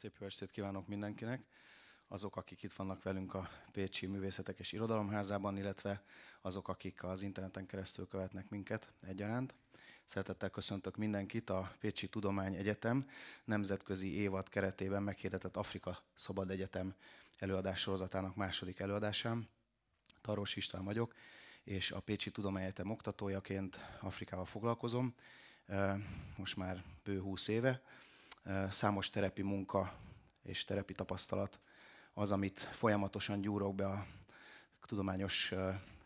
Szép jó estét kívánok mindenkinek! Azok, akik itt vannak velünk a Pécsi Művészetek és Irodalomházában, illetve azok, akik az interneten keresztül követnek minket egyaránt. Szeretettel köszöntök mindenkit a Pécsi Tudomány Egyetem nemzetközi évad keretében meghirdetett Afrika Szabad Egyetem előadás sorozatának második előadásán. Taros István vagyok, és a Pécsi Tudomány Egyetem oktatójaként Afrikával foglalkozom, most már bő 20 éve, számos terepi munka és terepi tapasztalat az, amit folyamatosan gyúrok be a tudományos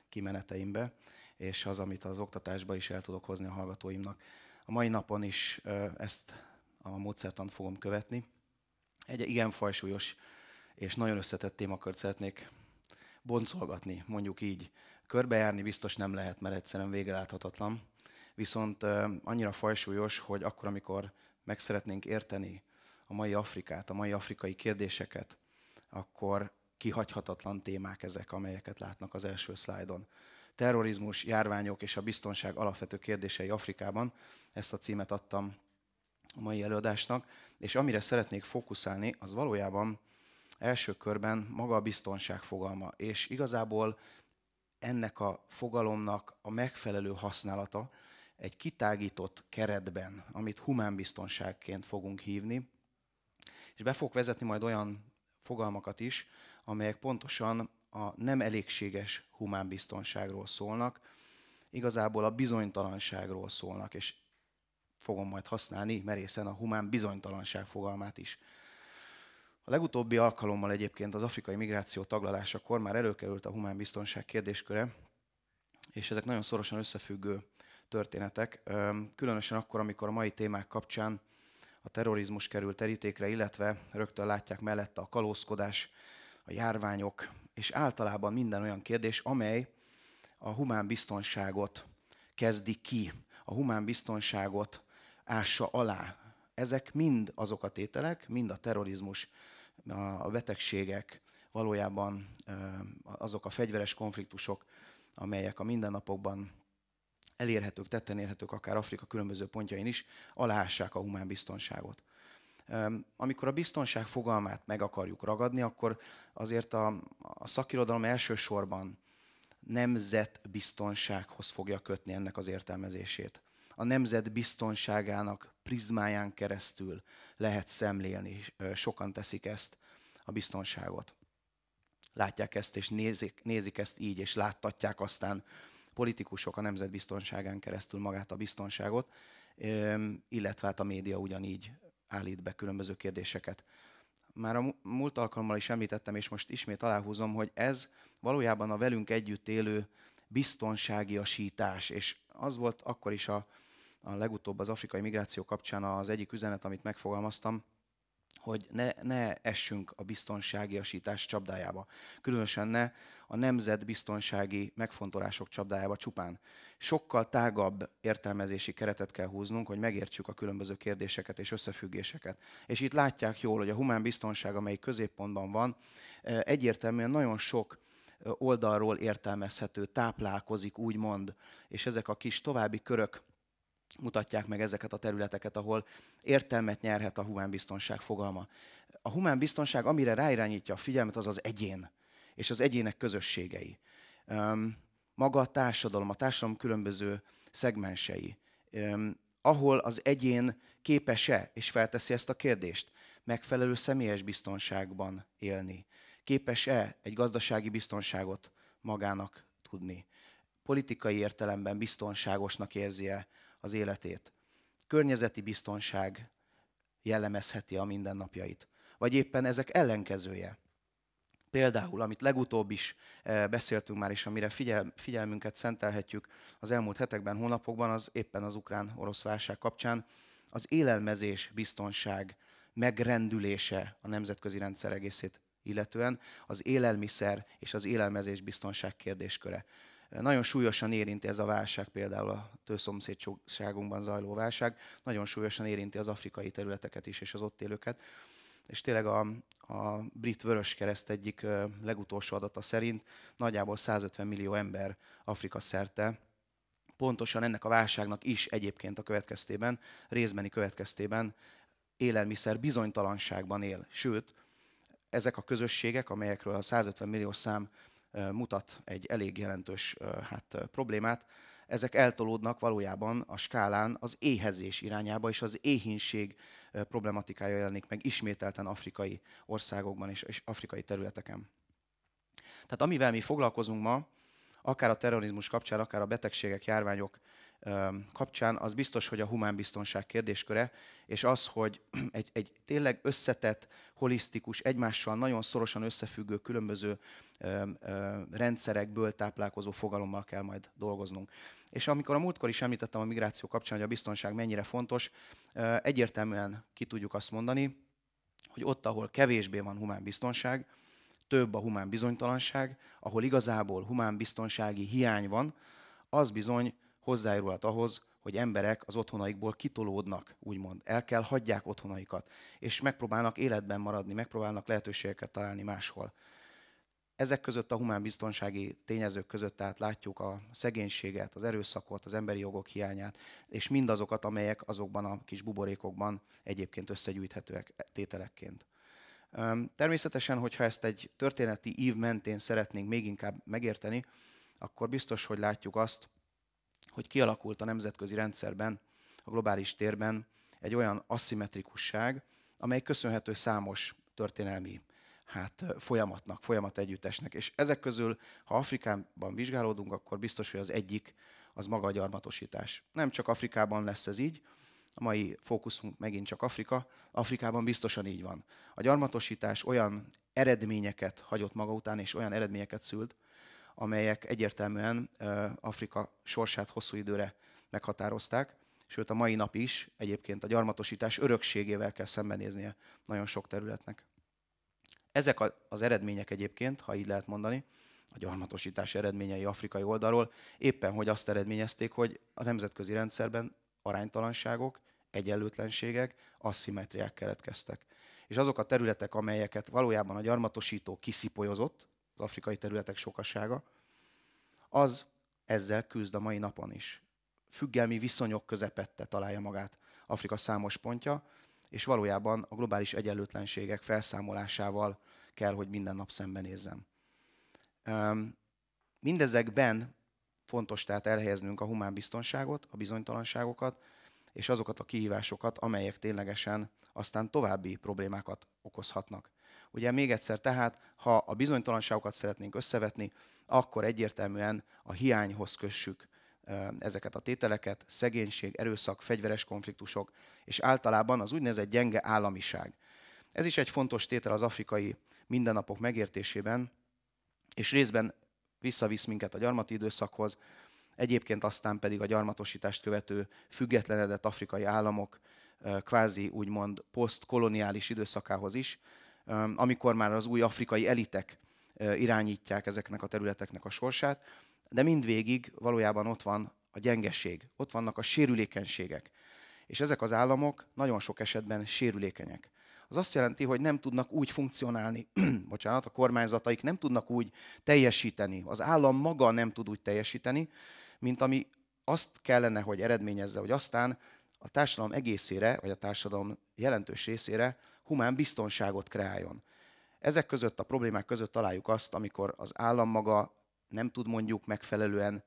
kimeneteimbe, és az, amit az oktatásba is el tudok hozni a hallgatóimnak. A mai napon is ezt a módszertant fogom követni. Egy igen fajsúlyos és nagyon összetett témakört szeretnék boncolgatni, mondjuk így. Körbejárni biztos nem lehet, mert egyszerűen végeláthatatlan. Viszont annyira fajsúlyos, hogy akkor, amikor meg szeretnénk érteni a mai Afrikát, a mai afrikai kérdéseket, akkor kihagyhatatlan témák ezek, amelyeket látnak az első szlájdon. Terrorizmus, járványok és a biztonság alapvető kérdései Afrikában. Ezt a címet adtam a mai előadásnak, és amire szeretnék fókuszálni, az valójában első körben maga a biztonság fogalma, és igazából ennek a fogalomnak a megfelelő használata, egy kitágított keretben, amit humánbiztonságként fogunk hívni, és be fog vezetni majd olyan fogalmakat is, amelyek pontosan a nem elégséges humánbiztonságról szólnak, igazából a bizonytalanságról szólnak, és fogom majd használni merészen a humán bizonytalanság fogalmát is. A legutóbbi alkalommal egyébként az afrikai migráció taglalásakor már előkerült a humán biztonság kérdésköre, és ezek nagyon szorosan összefüggő történetek, különösen akkor, amikor a mai témák kapcsán a terrorizmus kerül terítékre, illetve rögtön látják mellette a kalózkodás, a járványok, és általában minden olyan kérdés, amely a humán biztonságot kezdi ki, a humán biztonságot ássa alá. Ezek mind azok a tételek, mind a terrorizmus, a betegségek, valójában azok a fegyveres konfliktusok, amelyek a mindennapokban elérhetők, tetten érhetők akár Afrika különböző pontjain is, aláássák a humán biztonságot. Amikor a biztonság fogalmát meg akarjuk ragadni, akkor azért a, a szakirodalom elsősorban nemzetbiztonsághoz fogja kötni ennek az értelmezését. A nemzet biztonságának prizmáján keresztül lehet szemlélni, sokan teszik ezt, a biztonságot. Látják ezt, és nézik, nézik ezt így, és láttatják aztán politikusok a nemzetbiztonságán keresztül magát a biztonságot, illetve hát a média ugyanígy állít be különböző kérdéseket. Már a múlt alkalommal is említettem, és most ismét aláhúzom, hogy ez valójában a velünk együtt élő biztonságiasítás, és az volt akkor is a, a legutóbb az afrikai migráció kapcsán az egyik üzenet, amit megfogalmaztam, hogy ne, ne essünk a biztonságiasítás csapdájába. Különösen ne a biztonsági megfontolások csapdájába csupán. Sokkal tágabb értelmezési keretet kell húznunk, hogy megértsük a különböző kérdéseket és összefüggéseket. És itt látják jól, hogy a humán biztonság, amelyik középpontban van, e, egyértelműen nagyon sok e, oldalról értelmezhető, táplálkozik, úgymond, és ezek a kis további körök mutatják meg ezeket a területeket, ahol értelmet nyerhet a humán biztonság fogalma. A humán biztonság, amire ráirányítja a figyelmet, az az egyén, és az egyének közösségei. Maga a társadalom, a társadalom különböző szegmensei, ahol az egyén képes-e, és felteszi ezt a kérdést, megfelelő személyes biztonságban élni. Képes-e egy gazdasági biztonságot magának tudni? Politikai értelemben biztonságosnak érzi-e az életét. Környezeti biztonság jellemezheti a mindennapjait. Vagy éppen ezek ellenkezője. Például, amit legutóbb is eh, beszéltünk már, és amire figyel, figyelmünket szentelhetjük az elmúlt hetekben, hónapokban, az éppen az ukrán-orosz válság kapcsán, az élelmezés biztonság megrendülése a nemzetközi rendszer egészét illetően, az élelmiszer és az élelmezés biztonság kérdésköre. Nagyon súlyosan érinti ez a válság, például a tőszomszédságunkban zajló válság, nagyon súlyosan érinti az afrikai területeket is, és az ott élőket. És tényleg a, a brit Vöröskereszt egyik legutolsó adata szerint nagyjából 150 millió ember Afrika szerte pontosan ennek a válságnak is egyébként a következtében, részbeni következtében élelmiszer bizonytalanságban él. Sőt, ezek a közösségek, amelyekről a 150 millió szám mutat egy elég jelentős hát, problémát. Ezek eltolódnak valójában a skálán az éhezés irányába, és az éhínség problematikája jelenik meg ismételten afrikai országokban és, és afrikai területeken. Tehát amivel mi foglalkozunk ma, akár a terrorizmus kapcsán, akár a betegségek, járványok kapcsán, az biztos, hogy a humánbiztonság kérdésköre, és az, hogy egy, egy tényleg összetett, holisztikus, egymással nagyon szorosan összefüggő különböző ö, ö, rendszerekből táplálkozó fogalommal kell majd dolgoznunk. És amikor a múltkor is említettem a migráció kapcsán, hogy a biztonság mennyire fontos, ö, egyértelműen ki tudjuk azt mondani, hogy ott, ahol kevésbé van humán biztonság, több a humán bizonytalanság, ahol igazából humán biztonsági hiány van, az bizony hozzájárulhat ahhoz, hogy emberek az otthonaikból kitolódnak, úgymond. El kell hagyják otthonaikat, és megpróbálnak életben maradni, megpróbálnak lehetőségeket találni máshol. Ezek között a humán biztonsági tényezők között tehát látjuk a szegénységet, az erőszakot, az emberi jogok hiányát, és mindazokat, amelyek azokban a kis buborékokban egyébként összegyűjthetőek tételekként. Természetesen, hogyha ezt egy történeti ív mentén szeretnénk még inkább megérteni, akkor biztos, hogy látjuk azt, hogy kialakult a nemzetközi rendszerben, a globális térben egy olyan aszimmetrikusság, amely köszönhető számos történelmi hát, folyamatnak, folyamat együttesnek. És ezek közül, ha Afrikában vizsgálódunk, akkor biztos, hogy az egyik az maga a gyarmatosítás. Nem csak Afrikában lesz ez így, a mai fókuszunk megint csak Afrika, Afrikában biztosan így van. A gyarmatosítás olyan eredményeket hagyott maga után, és olyan eredményeket szült, amelyek egyértelműen Afrika sorsát hosszú időre meghatározták, sőt a mai nap is egyébként a gyarmatosítás örökségével kell szembenéznie nagyon sok területnek. Ezek az eredmények egyébként, ha így lehet mondani, a gyarmatosítás eredményei afrikai oldalról éppen hogy azt eredményezték, hogy a nemzetközi rendszerben aránytalanságok, egyenlőtlenségek, asszimetriák keletkeztek. És azok a területek, amelyeket valójában a gyarmatosító kiszipolyozott, az afrikai területek sokasága, az ezzel küzd a mai napon is. Függelmi viszonyok közepette találja magát Afrika számos pontja, és valójában a globális egyenlőtlenségek felszámolásával kell, hogy minden nap szembenézzem. Mindezekben fontos tehát elhelyeznünk a humán biztonságot, a bizonytalanságokat, és azokat a kihívásokat, amelyek ténylegesen aztán további problémákat okozhatnak. Ugye még egyszer tehát, ha a bizonytalanságokat szeretnénk összevetni, akkor egyértelműen a hiányhoz kössük ezeket a tételeket, szegénység, erőszak, fegyveres konfliktusok, és általában az úgynevezett gyenge államiság. Ez is egy fontos tétel az afrikai mindennapok megértésében, és részben visszavisz minket a gyarmati időszakhoz, egyébként aztán pedig a gyarmatosítást követő függetlenedett afrikai államok kvázi úgymond posztkoloniális időszakához is, Um, amikor már az új afrikai elitek uh, irányítják ezeknek a területeknek a sorsát, de mindvégig valójában ott van a gyengeség, ott vannak a sérülékenységek. És ezek az államok nagyon sok esetben sérülékenyek. Az azt jelenti, hogy nem tudnak úgy funkcionálni, bocsánat, a kormányzataik nem tudnak úgy teljesíteni, az állam maga nem tud úgy teljesíteni, mint ami azt kellene, hogy eredményezze, hogy aztán a társadalom egészére, vagy a társadalom jelentős részére humán biztonságot kreáljon. Ezek között, a problémák között találjuk azt, amikor az állam maga nem tud mondjuk megfelelően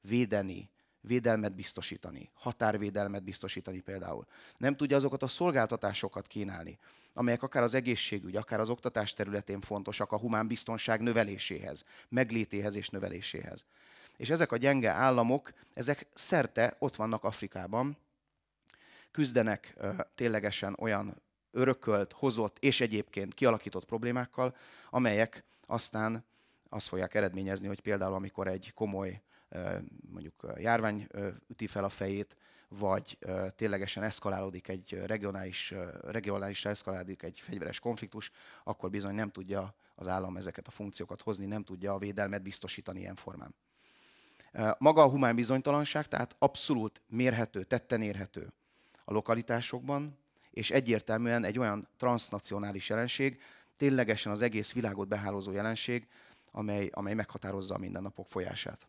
védeni, védelmet biztosítani, határvédelmet biztosítani például. Nem tudja azokat a szolgáltatásokat kínálni, amelyek akár az egészségügy, akár az oktatás területén fontosak a humán biztonság növeléséhez, meglétéhez és növeléséhez. És ezek a gyenge államok, ezek szerte ott vannak Afrikában, küzdenek ténylegesen olyan örökölt, hozott és egyébként kialakított problémákkal, amelyek aztán azt fogják eredményezni, hogy például amikor egy komoly mondjuk járvány üti fel a fejét, vagy ténylegesen eszkalálódik egy regionális, regionális eszkalálódik egy fegyveres konfliktus, akkor bizony nem tudja az állam ezeket a funkciókat hozni, nem tudja a védelmet biztosítani ilyen formán. Maga a humán bizonytalanság, tehát abszolút mérhető, tetten érhető a lokalitásokban, és egyértelműen egy olyan transnacionális jelenség, ténylegesen az egész világot behálózó jelenség, amely, amely meghatározza a mindennapok folyását.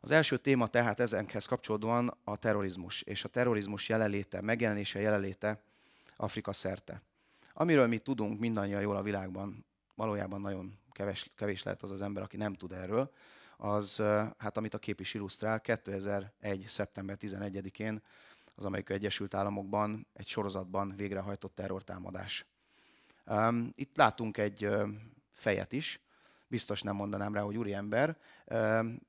Az első téma tehát ezenkhez kapcsolódóan a terrorizmus, és a terrorizmus jelenléte, megjelenése jelenléte Afrika szerte. Amiről mi tudunk mindannyian jól a világban, valójában nagyon keves, kevés lehet az az ember, aki nem tud erről, az, hát amit a kép is illusztrál, 2001. szeptember 11-én az Amerikai Egyesült Államokban egy sorozatban végrehajtott terrortámadás. Itt látunk egy fejet is, biztos nem mondanám rá, hogy úriember,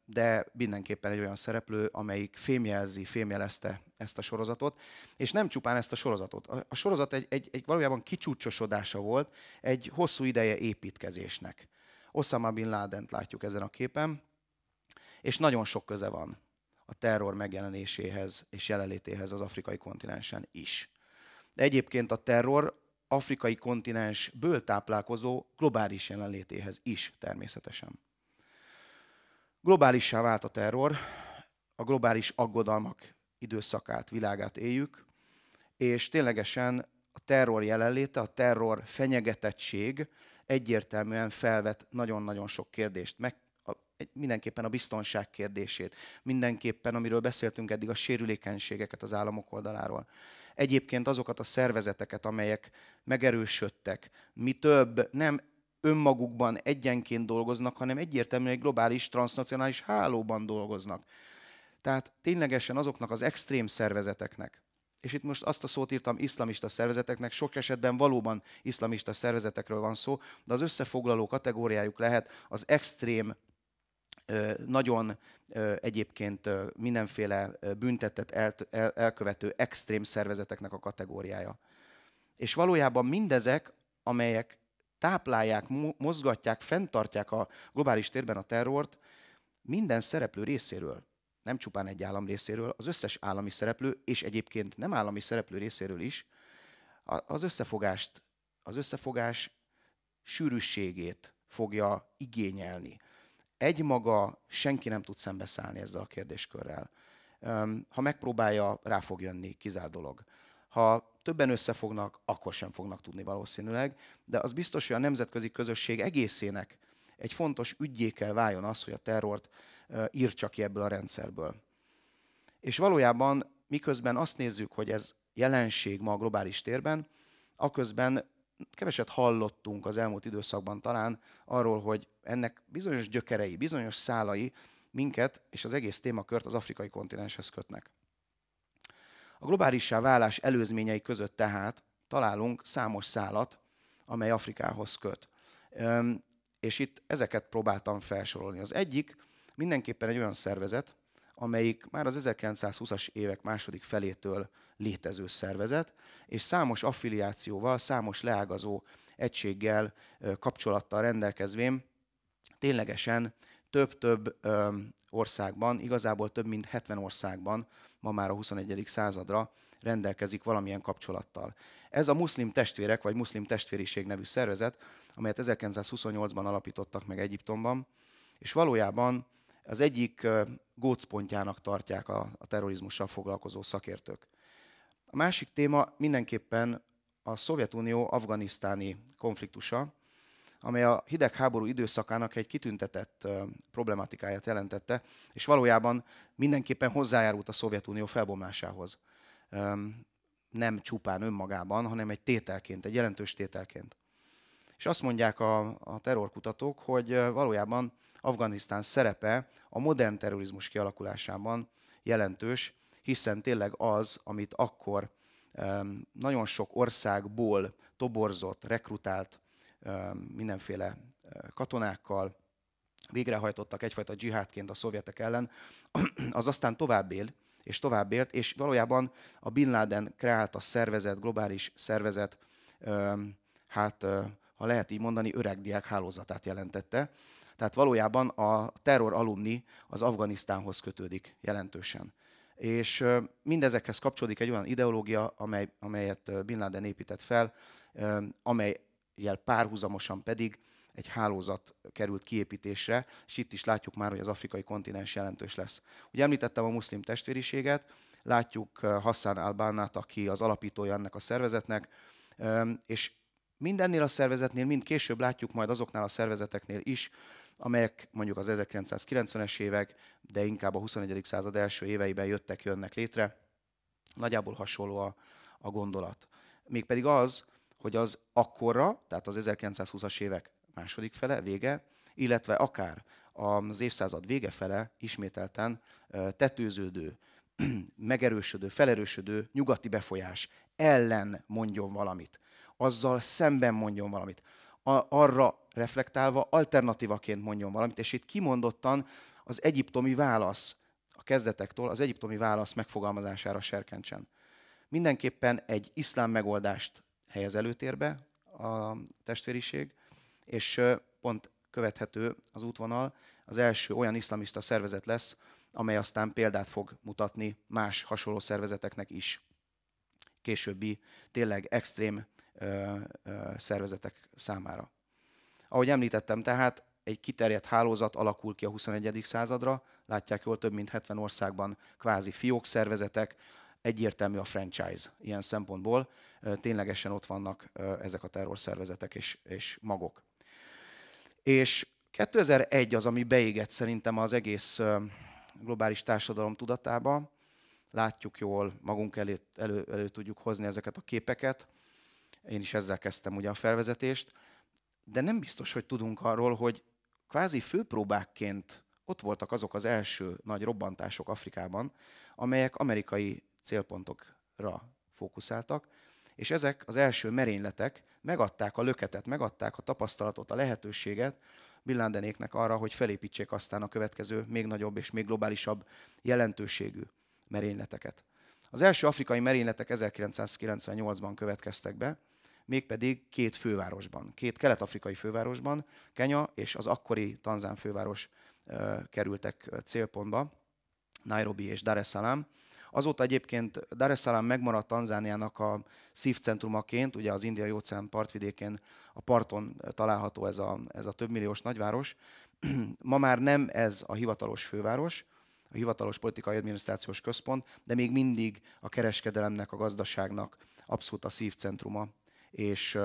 de mindenképpen egy olyan szereplő, amelyik fémjelzi, fémjelezte ezt a sorozatot, és nem csupán ezt a sorozatot. A sorozat egy, egy, egy valójában kicsúcsosodása volt egy hosszú ideje építkezésnek. Osama Bin Laden látjuk ezen a képen, és nagyon sok köze van a terror megjelenéséhez és jelenlétéhez az afrikai kontinensen is. De egyébként a terror afrikai kontinensből táplálkozó globális jelenlétéhez is természetesen. Globálissá vált a terror, a globális aggodalmak időszakát, világát éljük, és ténylegesen a terror jelenléte, a terror fenyegetettség egyértelműen felvet nagyon-nagyon sok kérdést. Meg mindenképpen a biztonság kérdését, mindenképpen, amiről beszéltünk eddig, a sérülékenységeket az államok oldaláról. Egyébként azokat a szervezeteket, amelyek megerősödtek, mi több, nem önmagukban egyenként dolgoznak, hanem egyértelműen egy globális, transnacionális hálóban dolgoznak. Tehát ténylegesen azoknak az extrém szervezeteknek, és itt most azt a szót írtam iszlamista szervezeteknek, sok esetben valóban iszlamista szervezetekről van szó, de az összefoglaló kategóriájuk lehet az extrém nagyon egyébként mindenféle büntetet el, el, elkövető extrém szervezeteknek a kategóriája. És valójában mindezek, amelyek táplálják, mozgatják, fenntartják a globális térben a terrort, minden szereplő részéről, nem csupán egy állam részéről, az összes állami szereplő, és egyébként nem állami szereplő részéről is, az összefogást, az összefogás sűrűségét fogja igényelni egymaga senki nem tud szembeszállni ezzel a kérdéskörrel. Ha megpróbálja, rá fog jönni, kizár dolog. Ha többen összefognak, akkor sem fognak tudni valószínűleg, de az biztos, hogy a nemzetközi közösség egészének egy fontos ügyé kell váljon az, hogy a terrort írtsa ki ebből a rendszerből. És valójában miközben azt nézzük, hogy ez jelenség ma a globális térben, aközben keveset hallottunk az elmúlt időszakban talán arról, hogy ennek bizonyos gyökerei, bizonyos szálai minket és az egész témakört az afrikai kontinenshez kötnek. A globálissá válás előzményei között tehát találunk számos szálat, amely Afrikához köt. És itt ezeket próbáltam felsorolni. Az egyik mindenképpen egy olyan szervezet, amelyik már az 1920-as évek második felétől létező szervezet, és számos affiliációval, számos leágazó egységgel, kapcsolattal rendelkezvén ténylegesen több-több országban, igazából több mint 70 országban ma már a 21. századra rendelkezik valamilyen kapcsolattal. Ez a muszlim testvérek, vagy muszlim testvériség nevű szervezet, amelyet 1928-ban alapítottak meg Egyiptomban, és valójában az egyik gócpontjának tartják a, terrorizmussal foglalkozó szakértők. A másik téma mindenképpen a Szovjetunió afganisztáni konfliktusa, amely a hidegháború időszakának egy kitüntetett problematikáját jelentette, és valójában mindenképpen hozzájárult a Szovjetunió felbomlásához. Nem csupán önmagában, hanem egy tételként, egy jelentős tételként. És azt mondják a, a terrorkutatók, hogy valójában Afganisztán szerepe a modern terrorizmus kialakulásában jelentős, hiszen tényleg az, amit akkor nagyon sok országból toborzott, rekrutált mindenféle eh, katonákkal, végrehajtottak egyfajta dzsihádként a szovjetek ellen, az aztán tovább él, és tovább élt, és valójában a Bin Laden kreált a szervezet, globális szervezet, hát eh, ha lehet így mondani, öregdiák hálózatát jelentette. Tehát valójában a terror alumni az Afganisztánhoz kötődik jelentősen. És mindezekhez kapcsolódik egy olyan ideológia, amely, amelyet Bin Laden épített fel, amelyel párhuzamosan pedig egy hálózat került kiépítésre, és itt is látjuk már, hogy az afrikai kontinens jelentős lesz. Ugye említettem a muszlim testvériséget, látjuk Hassan Albánát, aki az alapítója ennek a szervezetnek, és mindennél a szervezetnél, mind később látjuk majd azoknál a szervezeteknél is, amelyek mondjuk az 1990-es évek, de inkább a 21. század első éveiben jöttek, jönnek létre. Nagyjából hasonló a, a gondolat. Mégpedig az, hogy az akkorra, tehát az 1920-as évek második fele, vége, illetve akár az évszázad vége fele ismételten tetőződő, megerősödő, felerősödő nyugati befolyás ellen mondjon valamit, azzal szemben mondjon valamit arra reflektálva alternatívaként mondjon valamit, és itt kimondottan az egyiptomi válasz, a kezdetektől az egyiptomi válasz megfogalmazására serkentsen. Mindenképpen egy iszlám megoldást helyez előtérbe a testvériség, és pont követhető az útvonal, az első olyan iszlamista szervezet lesz, amely aztán példát fog mutatni más hasonló szervezeteknek is. Későbbi tényleg extrém szervezetek számára. Ahogy említettem, tehát egy kiterjedt hálózat alakul ki a 21. századra, látják jól több mint 70 országban kvázi fiók szervezetek, egyértelmű a franchise ilyen szempontból, ténylegesen ott vannak ezek a terrorszervezetek és, és magok. És 2001 az, ami beégett szerintem az egész globális társadalom tudatába. Látjuk jól, magunk elő, elő, elő tudjuk hozni ezeket a képeket. Én is ezzel kezdtem ugye a felvezetést. De nem biztos, hogy tudunk arról, hogy kvázi főpróbákként ott voltak azok az első nagy robbantások Afrikában, amelyek amerikai célpontokra fókuszáltak, és ezek az első merényletek megadták a löketet, megadták a tapasztalatot, a lehetőséget Billandenéknek arra, hogy felépítsék aztán a következő még nagyobb és még globálisabb jelentőségű merényleteket. Az első afrikai merényletek 1998-ban következtek be, mégpedig két fővárosban, két kelet-afrikai fővárosban, Kenya és az akkori Tanzán főváros e, kerültek célpontba, Nairobi és Dar es Salaam. Azóta egyébként Dar es Salaam megmaradt Tanzániának a szívcentrumaként, ugye az indiai óceán partvidékén a parton található ez a, ez a többmilliós nagyváros. Ma már nem ez a hivatalos főváros, a hivatalos politikai adminisztrációs központ, de még mindig a kereskedelemnek, a gazdaságnak abszolút a szívcentruma, és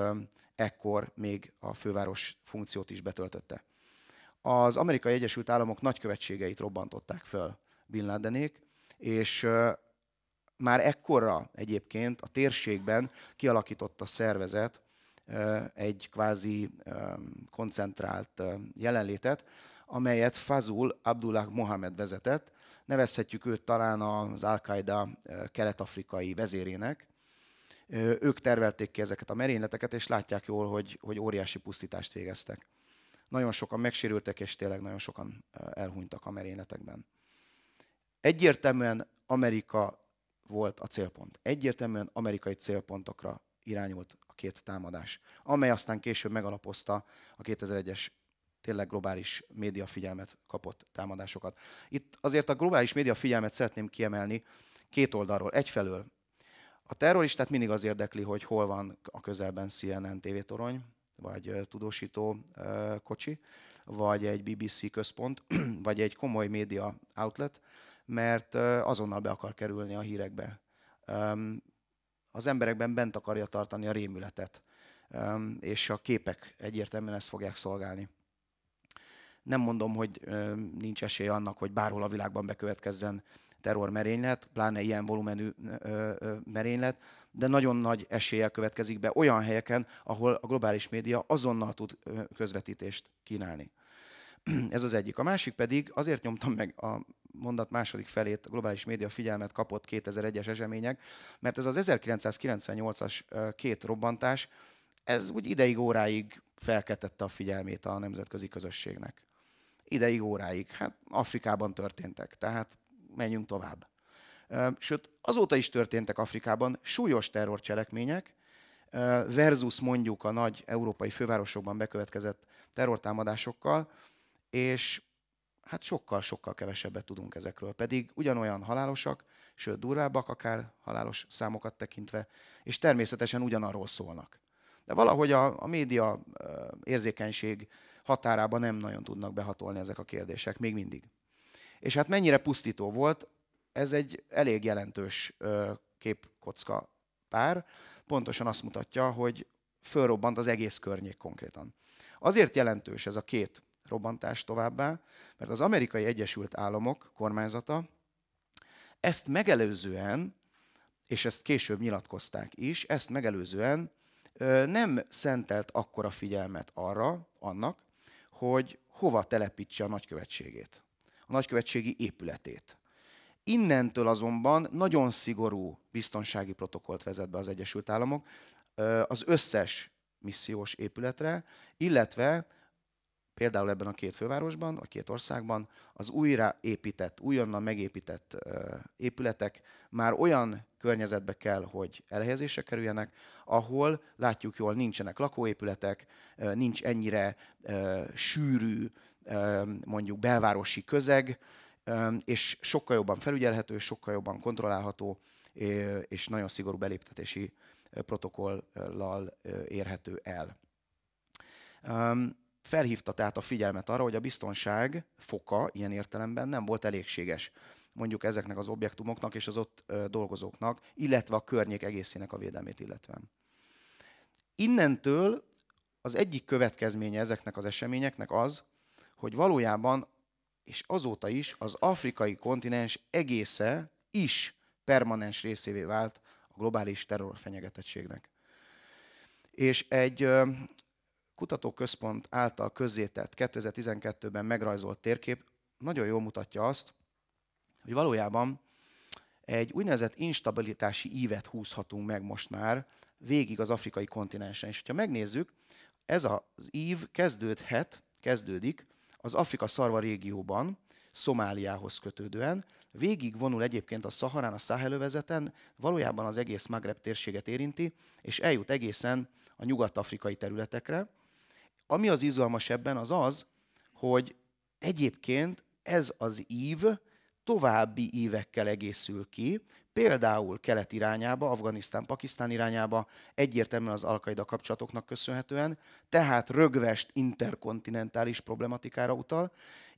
ekkor még a főváros funkciót is betöltötte. Az Amerikai Egyesült Államok nagykövetségeit robbantották föl Bin Ladenék, és már ekkorra egyébként a térségben kialakított a szervezet egy kvázi koncentrált jelenlétet, amelyet Fazul Abdullah Mohamed vezetett, nevezhetjük őt talán az Al-Qaeda kelet-afrikai vezérének. Ők tervelték ki ezeket a merényleteket, és látják jól, hogy, hogy óriási pusztítást végeztek. Nagyon sokan megsérültek, és tényleg nagyon sokan elhunytak a merényletekben. Egyértelműen Amerika volt a célpont. Egyértelműen amerikai célpontokra irányult a két támadás, amely aztán később megalapozta a 2001-es tényleg globális média figyelmet kapott támadásokat. Itt azért a globális média figyelmet szeretném kiemelni két oldalról. Egyfelől a terroristát mindig az érdekli, hogy hol van a közelben CNN tévétorony, vagy tudósító kocsi, vagy egy BBC központ, vagy egy komoly média outlet, mert azonnal be akar kerülni a hírekbe. Az emberekben bent akarja tartani a rémületet, és a képek egyértelműen ezt fogják szolgálni. Nem mondom, hogy nincs esély annak, hogy bárhol a világban bekövetkezzen terrormerénylet, pláne ilyen volumenű merénylet, de nagyon nagy eséllyel következik be olyan helyeken, ahol a globális média azonnal tud közvetítést kínálni. Ez az egyik. A másik pedig, azért nyomtam meg a mondat második felét, a globális média figyelmet kapott 2001-es események, mert ez az 1998-as két robbantás, ez úgy ideig, óráig felkeltette a figyelmét a nemzetközi közösségnek ideig, óráig. Hát Afrikában történtek, tehát menjünk tovább. Sőt, azóta is történtek Afrikában súlyos terrorcselekmények, versus mondjuk a nagy európai fővárosokban bekövetkezett terrortámadásokkal, és hát sokkal-sokkal kevesebbet tudunk ezekről. Pedig ugyanolyan halálosak, sőt durvábbak, akár halálos számokat tekintve, és természetesen ugyanarról szólnak. De valahogy a, a média érzékenység határába nem nagyon tudnak behatolni ezek a kérdések, még mindig. És hát mennyire pusztító volt, ez egy elég jelentős képkocka pár, pontosan azt mutatja, hogy fölrobbant az egész környék konkrétan. Azért jelentős ez a két robbantás továbbá, mert az amerikai Egyesült Államok kormányzata ezt megelőzően, és ezt később nyilatkozták is, ezt megelőzően nem szentelt akkora figyelmet arra, annak, hogy hova telepítse a nagykövetségét, a nagykövetségi épületét. Innentől azonban nagyon szigorú biztonsági protokollt vezet be az Egyesült Államok az összes missziós épületre, illetve például ebben a két fővárosban, a két országban az újraépített, újonnan megépített épületek már olyan környezetbe kell, hogy elhelyezésre kerüljenek, ahol látjuk jól, nincsenek lakóépületek, nincs ennyire sűrű mondjuk belvárosi közeg, és sokkal jobban felügyelhető, sokkal jobban kontrollálható, és nagyon szigorú beléptetési protokollal érhető el. Felhívta tehát a figyelmet arra, hogy a biztonság foka ilyen értelemben nem volt elégséges mondjuk ezeknek az objektumoknak és az ott dolgozóknak, illetve a környék egészének a védelmét illetően. Innentől az egyik következménye ezeknek az eseményeknek az, hogy valójában, és azóta is az afrikai kontinens egésze is permanens részévé vált a globális terrorfenyegetettségnek. És egy kutatóközpont által közzétett 2012-ben megrajzolt térkép nagyon jól mutatja azt, hogy valójában egy úgynevezett instabilitási ívet húzhatunk meg most már végig az afrikai kontinensen. És ha megnézzük, ez az ív kezdődhet, kezdődik az Afrika szarva régióban, Szomáliához kötődően, végig vonul egyébként a Szaharán, a Száhelővezeten, valójában az egész Magreb térséget érinti, és eljut egészen a nyugat-afrikai területekre. Ami az izgalmas ebben az az, hogy egyébként ez az ív további évekkel egészül ki, például kelet irányába, Afganisztán, Pakisztán irányába, egyértelműen az alkaida kapcsolatoknak köszönhetően, tehát rögvest interkontinentális problematikára utal,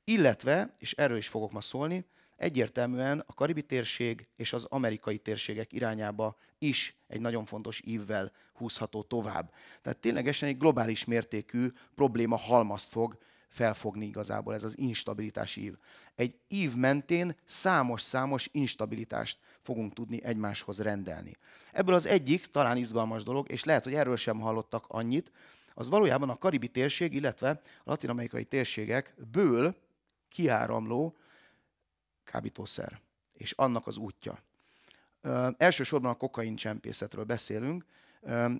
illetve, és erről is fogok ma szólni, egyértelműen a karibi térség és az amerikai térségek irányába is egy nagyon fontos ívvel húzható tovább. Tehát ténylegesen egy globális mértékű probléma halmazt fog felfogni igazából ez az instabilitás ív. Egy ív mentén számos-számos instabilitást fogunk tudni egymáshoz rendelni. Ebből az egyik talán izgalmas dolog, és lehet, hogy erről sem hallottak annyit, az valójában a karibi térség, illetve a latinamerikai térségekből kiáramló kábítószer és annak az útja. Ö, elsősorban a kokain csempészetről beszélünk,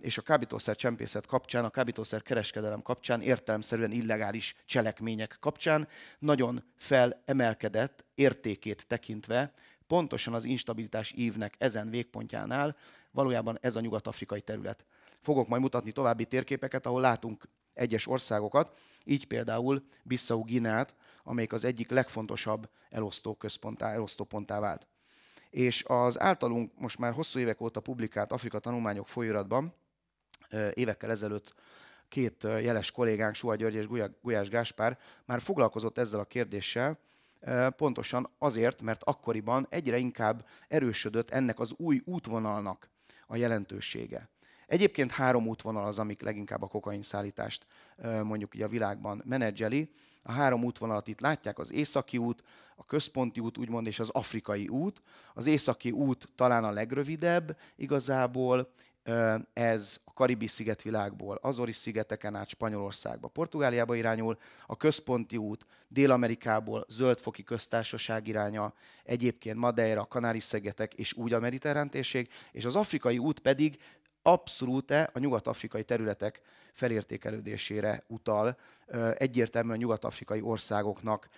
és a kábítószer csempészet kapcsán, a kábítószer kereskedelem kapcsán, értelemszerűen illegális cselekmények kapcsán nagyon felemelkedett értékét tekintve pontosan az instabilitás ívnek ezen végpontjánál valójában ez a nyugat-afrikai terület. Fogok majd mutatni további térképeket, ahol látunk egyes országokat, így például Bissau Gineát, amelyik az egyik legfontosabb elosztó központá, elosztóponttá vált és az általunk most már hosszú évek óta publikált Afrika Tanulmányok folyóiratban évekkel ezelőtt két jeles kollégánk, Suha György és Gulyás Gáspár már foglalkozott ezzel a kérdéssel, pontosan azért, mert akkoriban egyre inkább erősödött ennek az új útvonalnak a jelentősége. Egyébként három útvonal az, amik leginkább a kokain szállítást mondjuk így a világban menedzseli. A három útvonalat itt látják, az északi út, a központi út, úgymond, és az afrikai út. Az északi út talán a legrövidebb igazából, ez a Karibi szigetvilágból, Azori szigeteken át Spanyolországba, Portugáliába irányul, a központi út Dél-Amerikából Zöldfoki köztársaság iránya, egyébként Madeira, Kanári-szigetek és úgy a mediterrán térség, és az afrikai út pedig abszolút a nyugat-afrikai területek felértékelődésére utal. Egyértelműen a nyugat-afrikai országoknak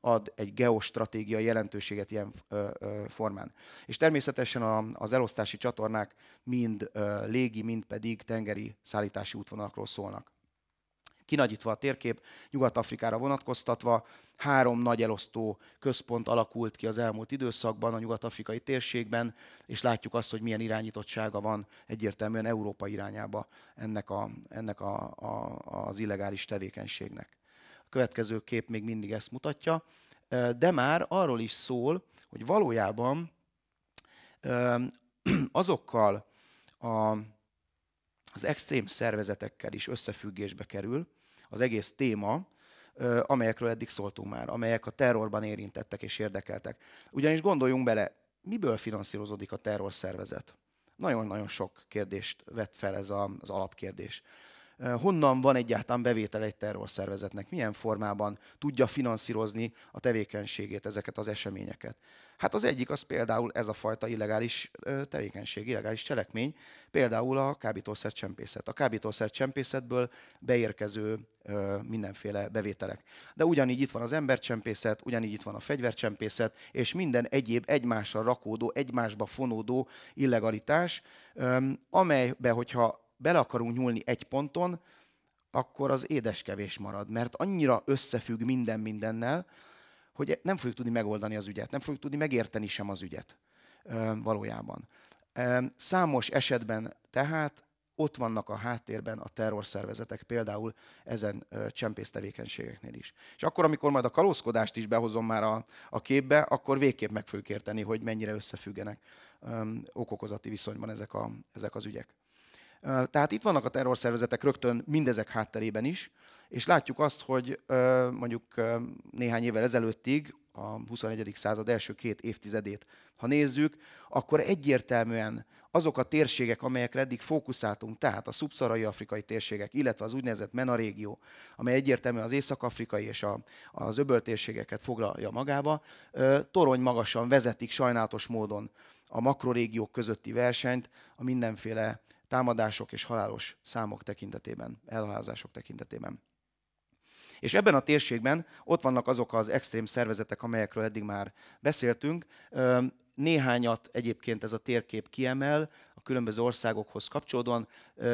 ad egy geostratégiai jelentőséget ilyen formán. És természetesen az elosztási csatornák mind légi, mind pedig tengeri szállítási útvonalakról szólnak. Kinagyítva a térkép, Nyugat-Afrikára vonatkoztatva, három nagy elosztó központ alakult ki az elmúlt időszakban a nyugat-afrikai térségben, és látjuk azt, hogy milyen irányítottsága van egyértelműen Európa irányába ennek, a, ennek a, a, az illegális tevékenységnek. A következő kép még mindig ezt mutatja, de már arról is szól, hogy valójában azokkal a az extrém szervezetekkel is összefüggésbe kerül az egész téma, amelyekről eddig szóltunk már, amelyek a terrorban érintettek és érdekeltek. Ugyanis gondoljunk bele, miből finanszírozódik a terrorszervezet? Nagyon-nagyon sok kérdést vett fel ez a, az alapkérdés. Honnan van egyáltalán bevétel egy terrorszervezetnek? Milyen formában tudja finanszírozni a tevékenységét, ezeket az eseményeket? Hát az egyik az például ez a fajta illegális tevékenység, illegális cselekmény, például a csempészet. A csempészetből beérkező mindenféle bevételek. De ugyanígy itt van az embercsempészet, ugyanígy itt van a fegyvercsempészet, és minden egyéb egymásra rakódó, egymásba fonódó illegalitás, amelybe, hogyha bele akarunk nyúlni egy ponton, akkor az édeskevés marad, mert annyira összefügg minden mindennel, hogy nem fogjuk tudni megoldani az ügyet, nem fogjuk tudni megérteni sem az ügyet valójában. Számos esetben tehát ott vannak a háttérben a terrorszervezetek, például ezen csempész tevékenységeknél is. És akkor, amikor majd a kalózkodást is behozom már a, a képbe, akkor végképp meg fogjuk érteni, hogy mennyire összefüggenek okokozati viszonyban ezek, a, ezek az ügyek. Tehát itt vannak a terrorszervezetek rögtön mindezek hátterében is, és látjuk azt, hogy mondjuk néhány évvel ezelőttig, a 21. század első két évtizedét, ha nézzük, akkor egyértelműen azok a térségek, amelyekre eddig fókuszáltunk, tehát a szubszarai afrikai térségek, illetve az úgynevezett MENA régió, amely egyértelműen az észak-afrikai és a, az öböl térségeket foglalja magába, torony magasan vezetik sajnálatos módon a makrorégiók közötti versenyt a mindenféle támadások és halálos számok tekintetében, elhalázások tekintetében. És ebben a térségben ott vannak azok az extrém szervezetek, amelyekről eddig már beszéltünk. Néhányat egyébként ez a térkép kiemel a különböző országokhoz kapcsolódóan.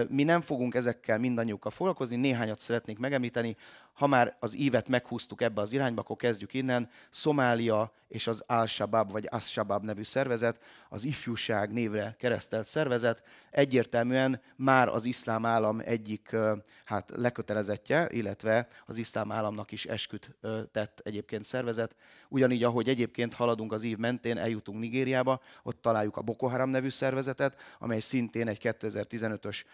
Mi nem fogunk ezekkel mindannyiukkal foglalkozni, néhányat szeretnék megemlíteni ha már az ívet meghúztuk ebbe az irányba, akkor kezdjük innen. Szomália és az Al-Shabaab vagy As-Shabaab nevű szervezet, az ifjúság névre keresztelt szervezet, egyértelműen már az iszlám állam egyik hát, lekötelezettje, illetve az iszlám államnak is esküt tett egyébként szervezet. Ugyanígy, ahogy egyébként haladunk az ív mentén, eljutunk Nigériába, ott találjuk a Boko Haram nevű szervezetet, amely szintén egy 2015-ös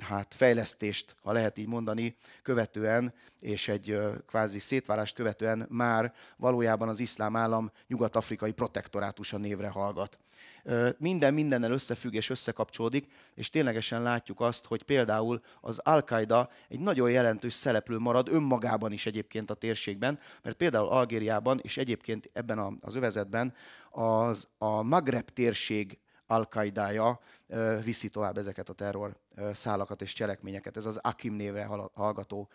hát, fejlesztést, ha lehet így mondani, követően és egy kvázi szétválást követően már valójában az iszlám állam nyugat-afrikai protektorátusa névre hallgat. Minden mindennel összefügg és összekapcsolódik, és ténylegesen látjuk azt, hogy például az Al-Qaeda egy nagyon jelentős szereplő marad önmagában is egyébként a térségben, mert például Algériában és egyébként ebben az övezetben az a Magreb térség al-Qaidája viszi tovább ezeket a terror szálakat és cselekményeket. Ez az Akim névre hallgató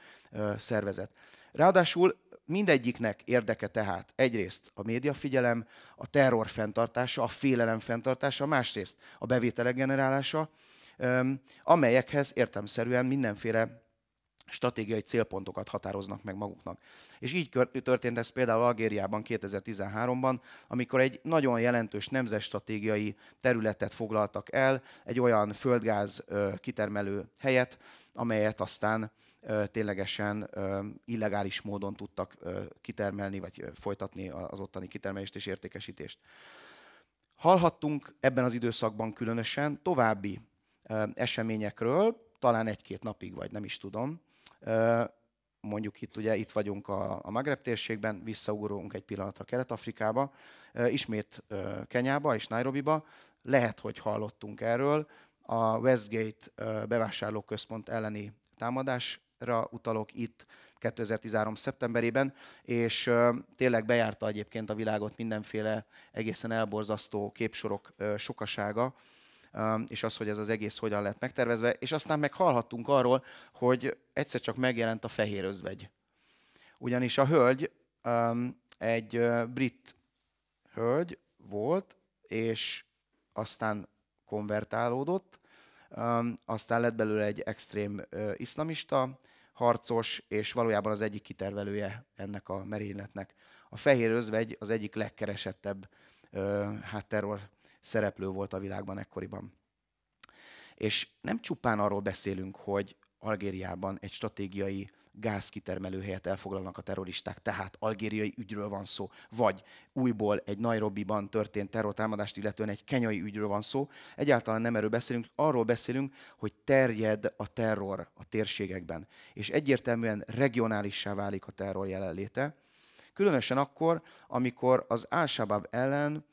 szervezet. Ráadásul mindegyiknek érdeke tehát egyrészt a médiafigyelem, a terror fenntartása, a félelem fenntartása, másrészt a bevételek generálása, amelyekhez értemszerűen mindenféle stratégiai célpontokat határoznak meg maguknak. És így történt ez például Algériában 2013-ban, amikor egy nagyon jelentős nemzetstratégiai területet foglaltak el, egy olyan földgáz kitermelő helyet, amelyet aztán ténylegesen illegális módon tudtak kitermelni, vagy folytatni az ottani kitermelést és értékesítést. Hallhattunk ebben az időszakban különösen további eseményekről, talán egy-két napig, vagy nem is tudom, mondjuk itt ugye itt vagyunk a, a Magreb térségben, visszaugorunk egy pillanatra Kelet-Afrikába, ismét Kenyába és Nairobiba. Lehet, hogy hallottunk erről. A Westgate bevásárlóközpont elleni támadásra utalok itt 2013. szeptemberében, és tényleg bejárta egyébként a világot mindenféle egészen elborzasztó képsorok sokasága, és az, hogy ez az egész hogyan lett megtervezve. És aztán meg hallhattunk arról, hogy egyszer csak megjelent a fehér özvegy. Ugyanis a hölgy egy brit hölgy volt, és aztán konvertálódott, aztán lett belőle egy extrém iszlamista, harcos, és valójában az egyik kitervelője ennek a merényletnek. A fehér özvegy az egyik legkeresettebb hát terror szereplő volt a világban ekkoriban. És nem csupán arról beszélünk, hogy Algériában egy stratégiai gázkitermelő helyet elfoglalnak a terroristák, tehát algériai ügyről van szó, vagy újból egy Nairobi-ban történt terrortámadást illetően egy kenyai ügyről van szó. Egyáltalán nem erről beszélünk, arról beszélünk, hogy terjed a terror a térségekben, és egyértelműen regionálissá válik a terror jelenléte. Különösen akkor, amikor az al ellen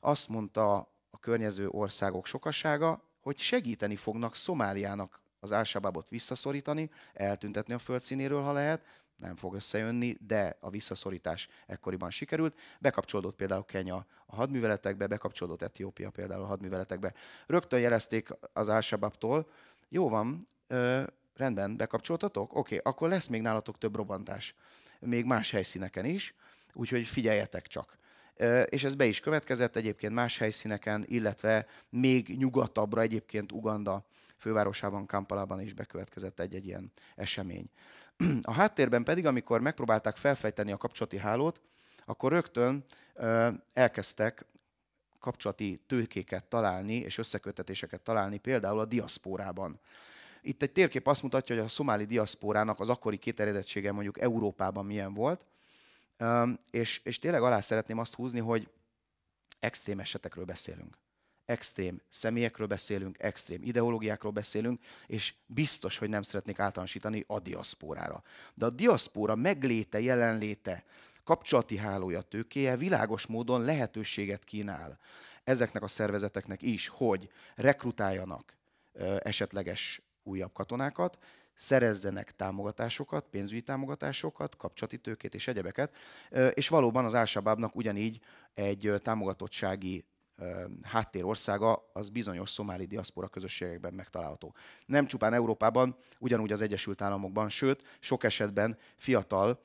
azt mondta környező országok sokasága, hogy segíteni fognak Szomáliának az álsábábot visszaszorítani, eltüntetni a földszínéről, ha lehet, nem fog összejönni, de a visszaszorítás ekkoriban sikerült. Bekapcsolódott például Kenya a hadműveletekbe, bekapcsolódott Etiópia például a hadműveletekbe. Rögtön jelezték az álsábábtól, jó van, ö, rendben, bekapcsoltatok? Oké, okay, akkor lesz még nálatok több robbantás, még más helyszíneken is, úgyhogy figyeljetek csak és ez be is következett egyébként más helyszíneken, illetve még nyugatabbra egyébként Uganda fővárosában, Kampalában is bekövetkezett egy-egy ilyen esemény. A háttérben pedig, amikor megpróbálták felfejteni a kapcsolati hálót, akkor rögtön elkezdtek kapcsolati tőkéket találni és összekötetéseket találni, például a diaszpórában. Itt egy térkép azt mutatja, hogy a szomáli diaszpórának az akkori kiterjedettsége mondjuk Európában milyen volt, és, és tényleg alá szeretném azt húzni, hogy extrém esetekről beszélünk. Extrém személyekről beszélünk, extrém ideológiákról beszélünk, és biztos, hogy nem szeretnék általánosítani a diaszpórára. De a diaszpóra megléte, jelenléte, kapcsolati hálója, tőkéje világos módon lehetőséget kínál ezeknek a szervezeteknek is, hogy rekrutáljanak esetleges újabb katonákat, szerezzenek támogatásokat, pénzügyi támogatásokat, kapcsolati tőkét és egyebeket, és valóban az Álsabábnak ugyanígy egy támogatottsági háttérországa az bizonyos szomáli diaszpora közösségekben megtalálható. Nem csupán Európában, ugyanúgy az Egyesült Államokban, sőt, sok esetben fiatal,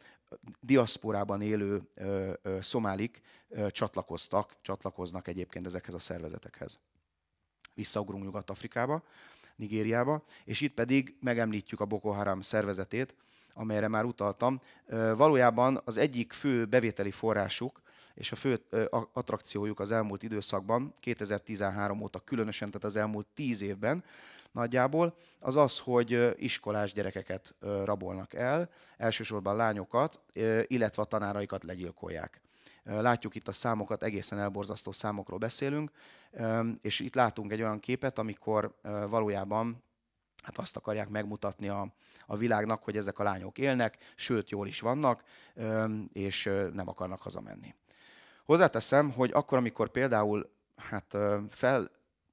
diaszporában élő ö, ö, szomálik ö, csatlakoztak, csatlakoznak egyébként ezekhez a szervezetekhez. Visszaugrunk Nyugat-Afrikába. Nigériába, és itt pedig megemlítjük a Boko Haram szervezetét, amelyre már utaltam. Valójában az egyik fő bevételi forrásuk és a fő attrakciójuk az elmúlt időszakban, 2013 óta különösen, tehát az elmúlt 10 évben, nagyjából, az az, hogy iskolás gyerekeket rabolnak el, elsősorban lányokat, illetve a tanáraikat legyilkolják. Látjuk itt a számokat, egészen elborzasztó számokról beszélünk, és itt látunk egy olyan képet, amikor valójában hát azt akarják megmutatni a, a világnak, hogy ezek a lányok élnek, sőt, jól is vannak, és nem akarnak hazamenni. Hozzáteszem, hogy akkor, amikor például hát fel,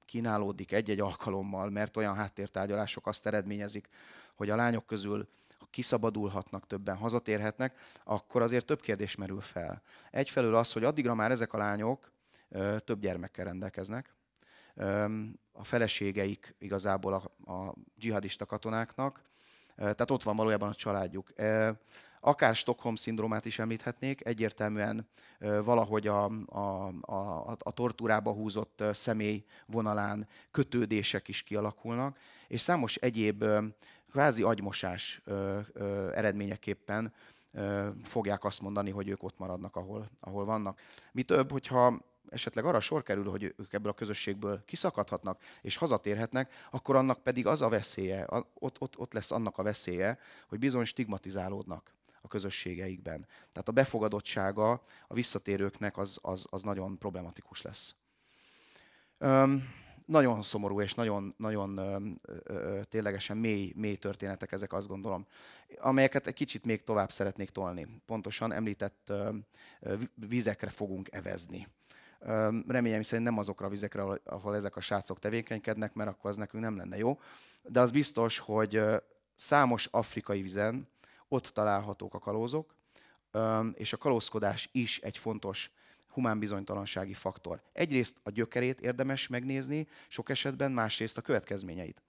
kínálódik egy-egy alkalommal, mert olyan háttértárgyalások azt eredményezik, hogy a lányok közül kiszabadulhatnak többen, hazatérhetnek, akkor azért több kérdés merül fel. Egyfelől az, hogy addigra már ezek a lányok ö, több gyermekkel rendelkeznek, ö, a feleségeik igazából a, a dzsihadista katonáknak, ö, tehát ott van valójában a családjuk akár Stockholm-szindrómát is említhetnék, egyértelműen valahogy a, a, a, a tortúrába húzott személy vonalán kötődések is kialakulnak, és számos egyéb kvázi agymosás eredményeképpen fogják azt mondani, hogy ők ott maradnak, ahol, ahol vannak. Mi több, hogyha esetleg arra sor kerül, hogy ők ebből a közösségből kiszakadhatnak és hazatérhetnek, akkor annak pedig az a veszélye, ott, ott, ott lesz annak a veszélye, hogy bizony stigmatizálódnak a közösségeikben. Tehát a befogadottsága a visszatérőknek az, az, az nagyon problematikus lesz. Öm, nagyon szomorú és nagyon, nagyon ö, ö, ténylegesen mély, mély történetek ezek, azt gondolom, amelyeket egy kicsit még tovább szeretnék tolni. Pontosan említett ö, ö, vizekre fogunk evezni. Ö, reményem szerint nem azokra a vizekre, ahol, ahol ezek a srácok tevékenykednek, mert akkor az nekünk nem lenne jó. De az biztos, hogy számos afrikai vizen ott találhatók a kalózok, és a kalózkodás is egy fontos humán bizonytalansági faktor. Egyrészt a gyökerét érdemes megnézni, sok esetben másrészt a következményeit.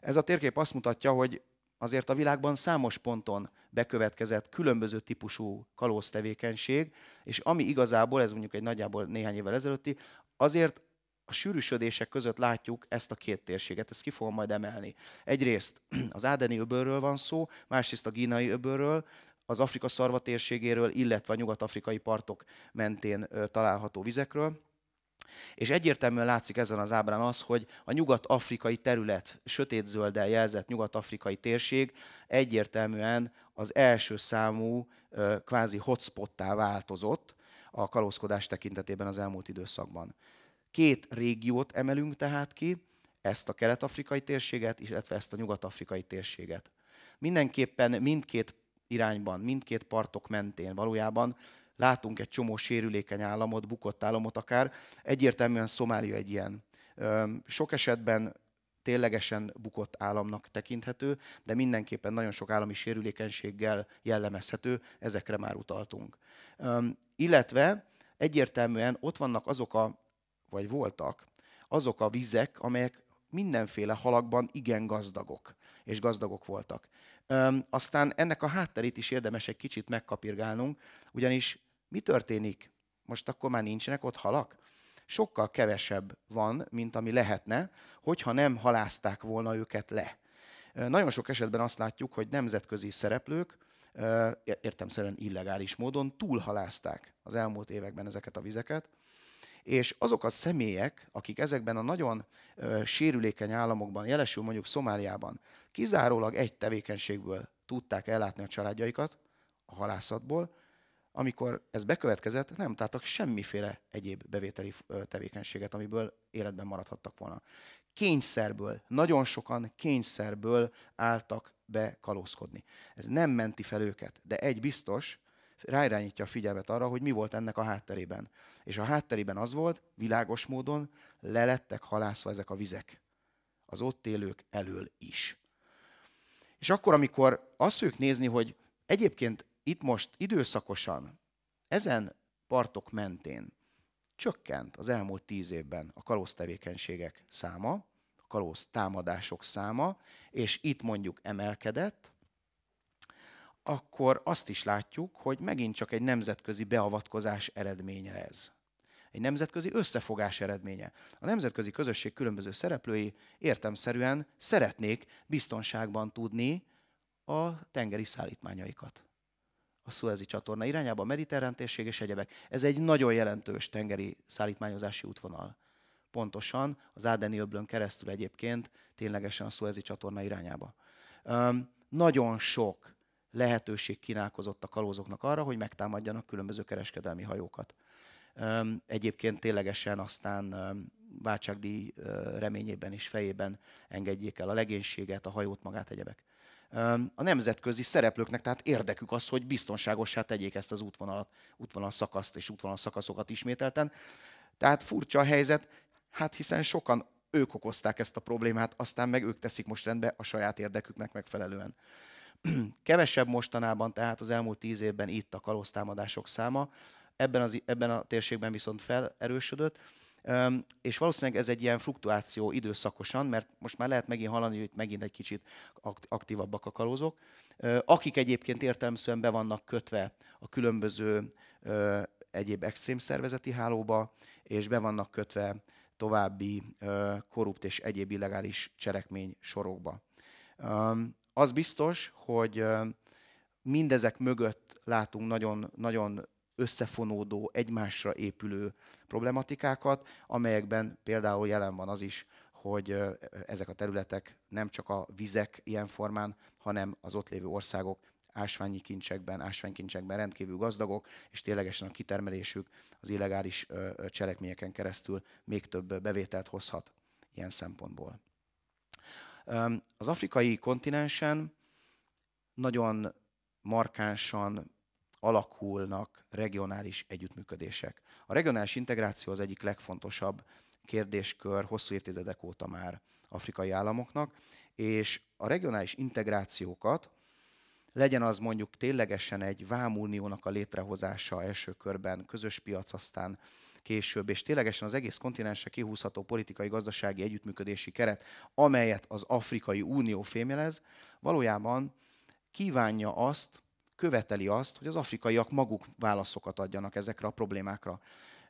Ez a térkép azt mutatja, hogy azért a világban számos ponton bekövetkezett különböző típusú kalóztevékenység, és ami igazából, ez mondjuk egy nagyjából néhány évvel ezelőtti, azért a sűrűsödések között látjuk ezt a két térséget, ezt ki fogom majd emelni. Egyrészt az Ádeni öbölről van szó, másrészt a Gínai öbölről, az Afrika szarva térségéről, illetve a nyugat-afrikai partok mentén található vizekről. És egyértelműen látszik ezen az ábrán az, hogy a nyugat-afrikai terület, sötétzölddel jelzett nyugat-afrikai térség egyértelműen az első számú kvázi hotspottá változott a kalózkodás tekintetében az elmúlt időszakban. Két régiót emelünk tehát ki, ezt a kelet-afrikai térséget, illetve ezt a nyugat-afrikai térséget. Mindenképpen mindkét irányban, mindkét partok mentén valójában látunk egy csomó sérülékeny államot, bukott államot akár. Egyértelműen Szomália egy ilyen. Sok esetben ténylegesen bukott államnak tekinthető, de mindenképpen nagyon sok állami sérülékenységgel jellemezhető, ezekre már utaltunk. Illetve egyértelműen ott vannak azok a vagy voltak azok a vizek, amelyek mindenféle halakban igen gazdagok, és gazdagok voltak. Öm, aztán ennek a hátterét is érdemes egy kicsit megkapirgálnunk, ugyanis mi történik? Most akkor már nincsenek ott halak? Sokkal kevesebb van, mint ami lehetne, hogyha nem halázták volna őket le. Nagyon sok esetben azt látjuk, hogy nemzetközi szereplők értem szerint illegális módon túlhalázták az elmúlt években ezeket a vizeket, és azok a személyek, akik ezekben a nagyon ö, sérülékeny államokban, jelesül mondjuk Szomáliában, kizárólag egy tevékenységből tudták ellátni a családjaikat, a halászatból, amikor ez bekövetkezett, nem tártak semmiféle egyéb bevételi tevékenységet, amiből életben maradhattak volna. Kényszerből, nagyon sokan kényszerből álltak be kalózkodni. Ez nem menti fel őket, de egy biztos, ráirányítja a figyelmet arra, hogy mi volt ennek a hátterében. És a hátterében az volt, világos módon lelettek halászva ezek a vizek. Az ott élők elől is. És akkor, amikor azt fogjuk nézni, hogy egyébként itt most időszakosan, ezen partok mentén csökkent az elmúlt tíz évben a tevékenységek száma, a kalóz támadások száma, és itt mondjuk emelkedett, akkor azt is látjuk, hogy megint csak egy nemzetközi beavatkozás eredménye ez. Egy nemzetközi összefogás eredménye. A nemzetközi közösség különböző szereplői értemszerűen szeretnék biztonságban tudni a tengeri szállítmányaikat. A Suezi csatorna irányába, a mediterrán térség és egyebek. Ez egy nagyon jelentős tengeri szállítmányozási útvonal. Pontosan az Ádeni öblön keresztül egyébként ténylegesen a Suezi csatorna irányába. Um, nagyon sok lehetőség kínálkozott a kalózoknak arra, hogy megtámadjanak különböző kereskedelmi hajókat. Egyébként ténylegesen aztán váltságdíj reményében és fejében engedjék el a legénységet, a hajót magát, egyebek. A nemzetközi szereplőknek tehát érdekük az, hogy biztonságosá tegyék ezt az útvonalat, útvonal szakaszt és útvonal szakaszokat ismételten. Tehát furcsa a helyzet, hát hiszen sokan ők okozták ezt a problémát, aztán meg ők teszik most rendbe a saját érdeküknek megfelelően. Kevesebb mostanában, tehát az elmúlt tíz évben itt a kalóztámadások száma, ebben, az, ebben a térségben viszont felerősödött, és valószínűleg ez egy ilyen fluktuáció időszakosan, mert most már lehet megint hallani, hogy megint egy kicsit aktívabbak a kalózok, akik egyébként értelmszerűen be vannak kötve a különböző egyéb extrém szervezeti hálóba, és be vannak kötve további korrupt és egyéb illegális cselekmény sorokba. Az biztos, hogy mindezek mögött látunk nagyon, nagyon összefonódó, egymásra épülő problematikákat, amelyekben például jelen van az is, hogy ezek a területek nem csak a vizek ilyen formán, hanem az ott lévő országok ásványi kincsekben, ásványkincsekben rendkívül gazdagok, és ténylegesen a kitermelésük az illegális cselekményeken keresztül még több bevételt hozhat ilyen szempontból. Az afrikai kontinensen nagyon markánsan alakulnak regionális együttműködések. A regionális integráció az egyik legfontosabb kérdéskör hosszú évtizedek óta már afrikai államoknak, és a regionális integrációkat, legyen az mondjuk ténylegesen egy vámuniónak a létrehozása első körben, közös piac, aztán később, és ténylegesen az egész kontinensre kihúzható politikai-gazdasági együttműködési keret, amelyet az Afrikai Unió fémjelez, valójában kívánja azt, követeli azt, hogy az afrikaiak maguk válaszokat adjanak ezekre a problémákra.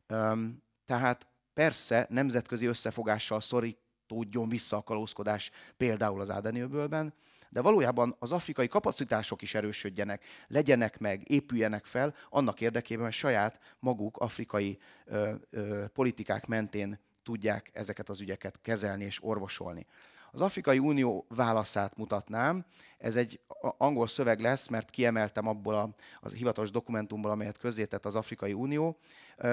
Üm, tehát persze nemzetközi összefogással szorítódjon vissza a kalózkodás például az Ádenőbölben, de valójában az afrikai kapacitások is erősödjenek, legyenek meg, épüljenek fel, annak érdekében, hogy saját maguk afrikai ö, ö, politikák mentén tudják ezeket az ügyeket kezelni és orvosolni. Az Afrikai Unió válaszát mutatnám. Ez egy angol szöveg lesz, mert kiemeltem abból a, az hivatalos dokumentumból, amelyet közzétett az Afrikai Unió.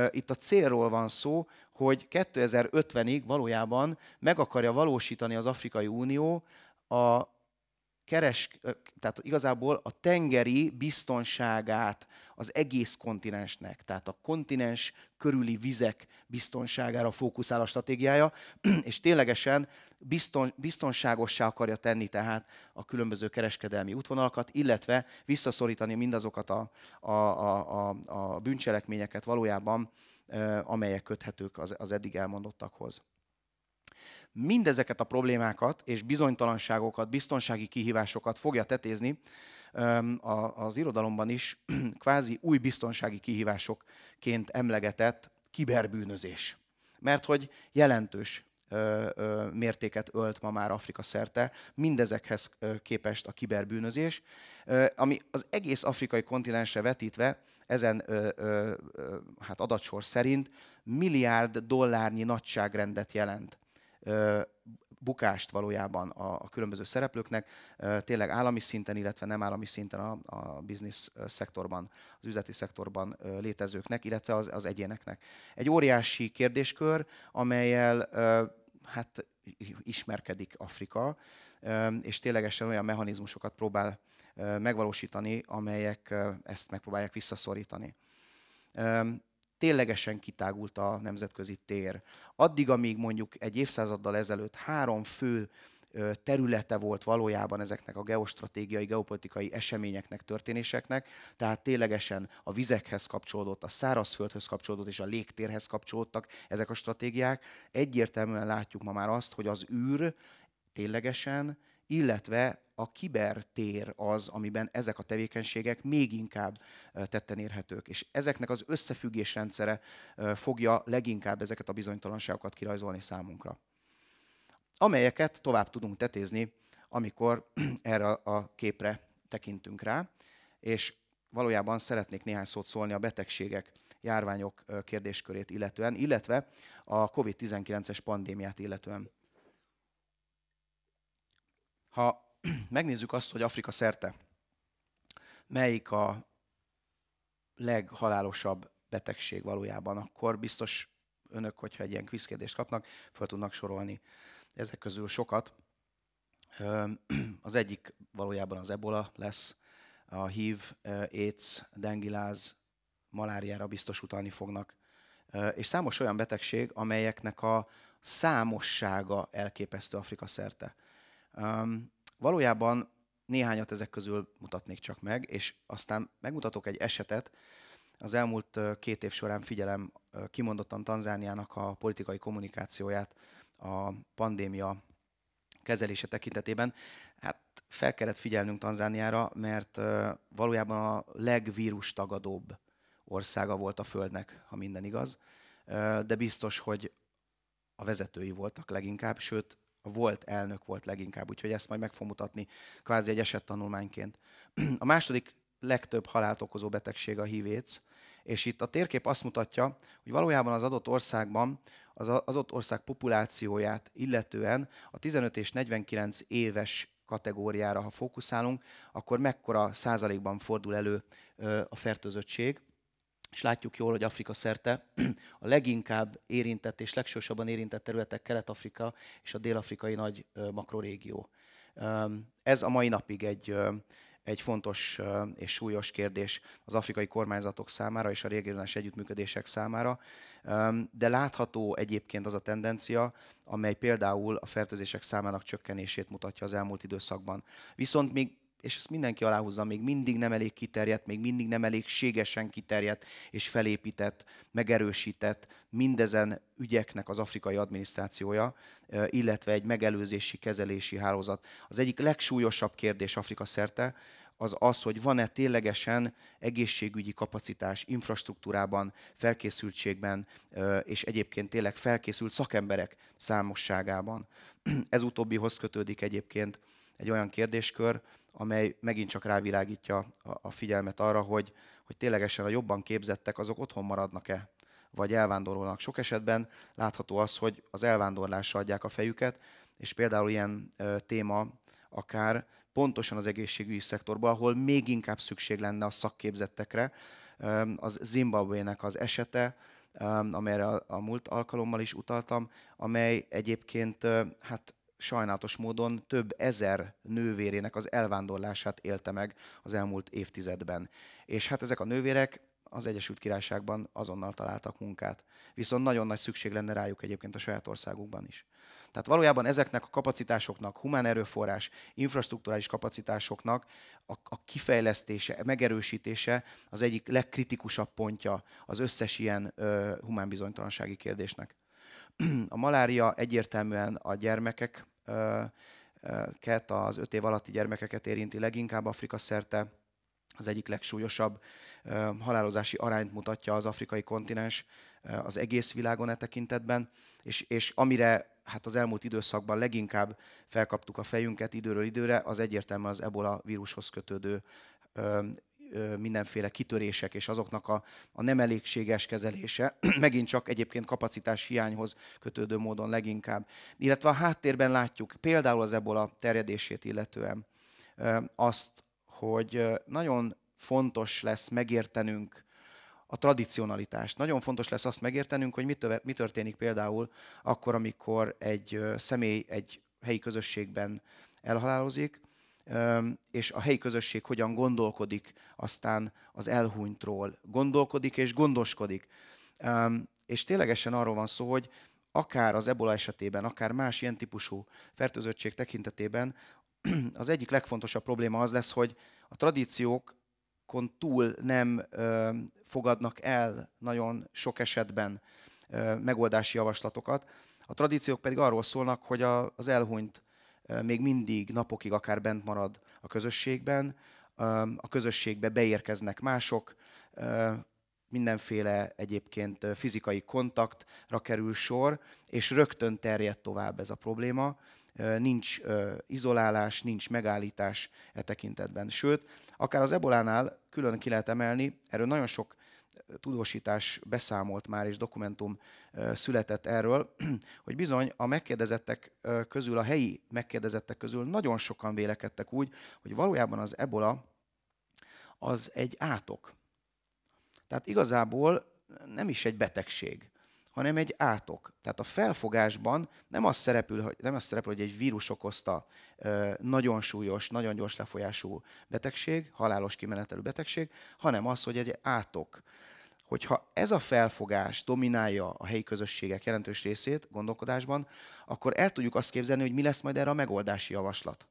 Itt a célról van szó, hogy 2050-ig valójában meg akarja valósítani az Afrikai Unió a keres, tehát igazából a tengeri biztonságát az egész kontinensnek, tehát a kontinens körüli vizek biztonságára fókuszál a stratégiája, és ténylegesen bizton, biztonságossá akarja tenni tehát a különböző kereskedelmi útvonalakat, illetve visszaszorítani mindazokat a, a, a, a, a bűncselekményeket valójában, amelyek köthetők az, az eddig elmondottakhoz mindezeket a problémákat és bizonytalanságokat, biztonsági kihívásokat fogja tetézni az irodalomban is kvázi új biztonsági kihívásokként emlegetett kiberbűnözés. Mert hogy jelentős mértéket ölt ma már Afrika szerte, mindezekhez képest a kiberbűnözés, ami az egész afrikai kontinensre vetítve, ezen hát adatsor szerint milliárd dollárnyi nagyságrendet jelent bukást valójában a, a különböző szereplőknek, tényleg állami szinten, illetve nem állami szinten a, a biznisz szektorban, az üzleti szektorban létezőknek, illetve az, az egyéneknek. Egy óriási kérdéskör, amelyel hát ismerkedik Afrika, és ténylegesen olyan mechanizmusokat próbál megvalósítani, amelyek ezt megpróbálják visszaszorítani ténylegesen kitágult a nemzetközi tér. Addig, amíg mondjuk egy évszázaddal ezelőtt három fő területe volt valójában ezeknek a geostratégiai, geopolitikai eseményeknek, történéseknek, tehát ténylegesen a vizekhez kapcsolódott, a szárazföldhöz kapcsolódott és a légtérhez kapcsolódtak ezek a stratégiák. Egyértelműen látjuk ma már azt, hogy az űr ténylegesen illetve a kibertér az, amiben ezek a tevékenységek még inkább tetten érhetők. És ezeknek az rendszere fogja leginkább ezeket a bizonytalanságokat kirajzolni számunkra, amelyeket tovább tudunk tetézni, amikor erre a képre tekintünk rá, és valójában szeretnék néhány szót szólni a betegségek, járványok kérdéskörét illetően, illetve a COVID-19-es pandémiát illetően. Ha megnézzük azt, hogy Afrika szerte melyik a leghalálosabb betegség valójában, akkor biztos önök, hogyha egy ilyen kvízkérdést kapnak, fel tudnak sorolni ezek közül sokat. Az egyik valójában az ebola lesz, a HIV, AIDS, dengiláz, maláriára biztos utalni fognak, és számos olyan betegség, amelyeknek a számossága elképesztő Afrika szerte. Valójában néhányat ezek közül mutatnék csak meg, és aztán megmutatok egy esetet. Az elmúlt két év során figyelem kimondottan Tanzániának a politikai kommunikációját a pandémia kezelése tekintetében. Hát fel kellett figyelnünk Tanzániára, mert valójában a legvírustagadóbb országa volt a Földnek, ha minden igaz, de biztos, hogy a vezetői voltak leginkább, sőt a volt elnök volt leginkább, úgyhogy ezt majd meg fog mutatni kvázi egy esettanulmányként. A második legtöbb halált okozó betegség a hívéc, és itt a térkép azt mutatja, hogy valójában az adott országban az adott ország populációját illetően a 15 és 49 éves kategóriára, ha fókuszálunk, akkor mekkora százalékban fordul elő a fertőzöttség és látjuk jól, hogy Afrika szerte a leginkább érintett és legsősorban érintett területek Kelet-Afrika és a dél-afrikai nagy makrorégió. Ez a mai napig egy, egy fontos és súlyos kérdés az afrikai kormányzatok számára és a regionális együttműködések számára, de látható egyébként az a tendencia, amely például a fertőzések számának csökkenését mutatja az elmúlt időszakban. Viszont még és ezt mindenki aláhúzza, még mindig nem elég kiterjedt, még mindig nem elégségesen kiterjedt és felépített, megerősített mindezen ügyeknek az afrikai adminisztrációja, illetve egy megelőzési, kezelési hálózat. Az egyik legsúlyosabb kérdés Afrika szerte az az, hogy van-e ténylegesen egészségügyi kapacitás, infrastruktúrában, felkészültségben, és egyébként tényleg felkészült szakemberek számosságában. Ez utóbbihoz kötődik egyébként egy olyan kérdéskör, amely megint csak rávilágítja a figyelmet arra, hogy, hogy ténylegesen a jobban képzettek azok otthon maradnak-e, vagy elvándorolnak. Sok esetben látható az, hogy az elvándorlásra adják a fejüket, és például ilyen ö, téma akár pontosan az egészségügyi szektorban, ahol még inkább szükség lenne a szakképzettekre. Ö, az Zimbabwe-nek az esete, ö, amelyre a, a múlt alkalommal is utaltam, amely egyébként ö, hát sajnálatos módon több ezer nővérének az elvándorlását élte meg az elmúlt évtizedben. És hát ezek a nővérek az Egyesült Királyságban azonnal találtak munkát. Viszont nagyon nagy szükség lenne rájuk egyébként a saját országukban is. Tehát valójában ezeknek a kapacitásoknak, humán erőforrás, infrastruktúrális kapacitásoknak a, a kifejlesztése, megerősítése az egyik legkritikusabb pontja az összes ilyen ö, humán bizonytalansági kérdésnek. A malária egyértelműen a gyermekek ket az öt év alatti gyermekeket érinti leginkább Afrika szerte. Az egyik legsúlyosabb halálozási arányt mutatja az afrikai kontinens az egész világon e tekintetben, és, és amire hát az elmúlt időszakban leginkább felkaptuk a fejünket időről időre, az egyértelműen az ebola vírushoz kötődő mindenféle kitörések és azoknak a, a nem elégséges kezelése, megint csak egyébként kapacitás hiányhoz kötődő módon leginkább. Illetve a háttérben látjuk például az ebola terjedését illetően azt, hogy nagyon fontos lesz megértenünk a tradicionalitást. Nagyon fontos lesz azt megértenünk, hogy mi történik például akkor, amikor egy személy egy helyi közösségben elhalálozik, és a helyi közösség hogyan gondolkodik aztán az elhunytról. Gondolkodik és gondoskodik. És ténylegesen arról van szó, hogy akár az ebola esetében, akár más ilyen típusú fertőzöttség tekintetében az egyik legfontosabb probléma az lesz, hogy a tradíciókon túl nem fogadnak el nagyon sok esetben megoldási javaslatokat. A tradíciók pedig arról szólnak, hogy a, az elhunyt még mindig napokig akár bent marad a közösségben, a közösségbe beérkeznek mások, mindenféle egyébként fizikai kontaktra kerül sor, és rögtön terjed tovább ez a probléma. Nincs izolálás, nincs megállítás e tekintetben. Sőt, akár az ebolánál külön ki lehet emelni, erről nagyon sok tudósítás beszámolt már, és dokumentum született erről, hogy bizony a megkérdezettek közül, a helyi megkérdezettek közül nagyon sokan vélekedtek úgy, hogy valójában az ebola az egy átok. Tehát igazából nem is egy betegség, hanem egy átok. Tehát a felfogásban nem az szerepül, hogy, nem az szerepül, hogy egy vírus okozta nagyon súlyos, nagyon gyors lefolyású betegség, halálos kimenetelű betegség, hanem az, hogy egy átok hogyha ez a felfogás dominálja a helyi közösségek jelentős részét gondolkodásban, akkor el tudjuk azt képzelni, hogy mi lesz majd erre a megoldási javaslat.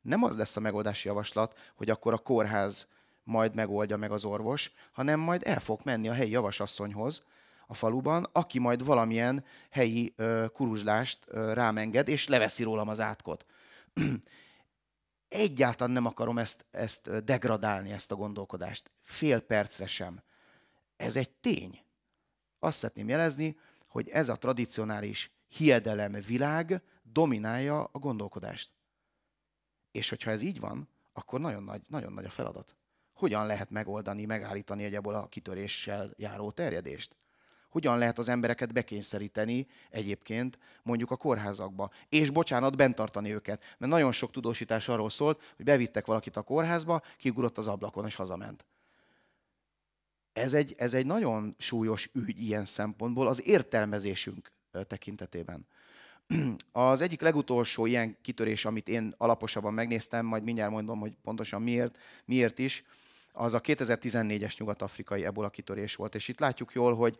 Nem az lesz a megoldási javaslat, hogy akkor a kórház majd megoldja meg az orvos, hanem majd el fog menni a helyi javasasszonyhoz a faluban, aki majd valamilyen helyi ö, kuruzslást ö, rámenged, és leveszi rólam az átkot. Egyáltalán nem akarom ezt, ezt degradálni, ezt a gondolkodást. Fél percre sem ez egy tény. Azt szeretném jelezni, hogy ez a tradicionális hiedelem világ dominálja a gondolkodást. És hogyha ez így van, akkor nagyon nagy, nagyon nagy a feladat. Hogyan lehet megoldani, megállítani egyebből a kitöréssel járó terjedést? Hogyan lehet az embereket bekényszeríteni egyébként mondjuk a kórházakba? És bocsánat, bent tartani őket. Mert nagyon sok tudósítás arról szólt, hogy bevittek valakit a kórházba, kigurott az ablakon és hazament. Ez egy, ez egy nagyon súlyos ügy ilyen szempontból az értelmezésünk tekintetében. Az egyik legutolsó ilyen kitörés, amit én alaposabban megnéztem, majd mindjárt mondom, hogy pontosan miért, miért is, az a 2014-es nyugat-afrikai ebola kitörés volt. És itt látjuk jól, hogy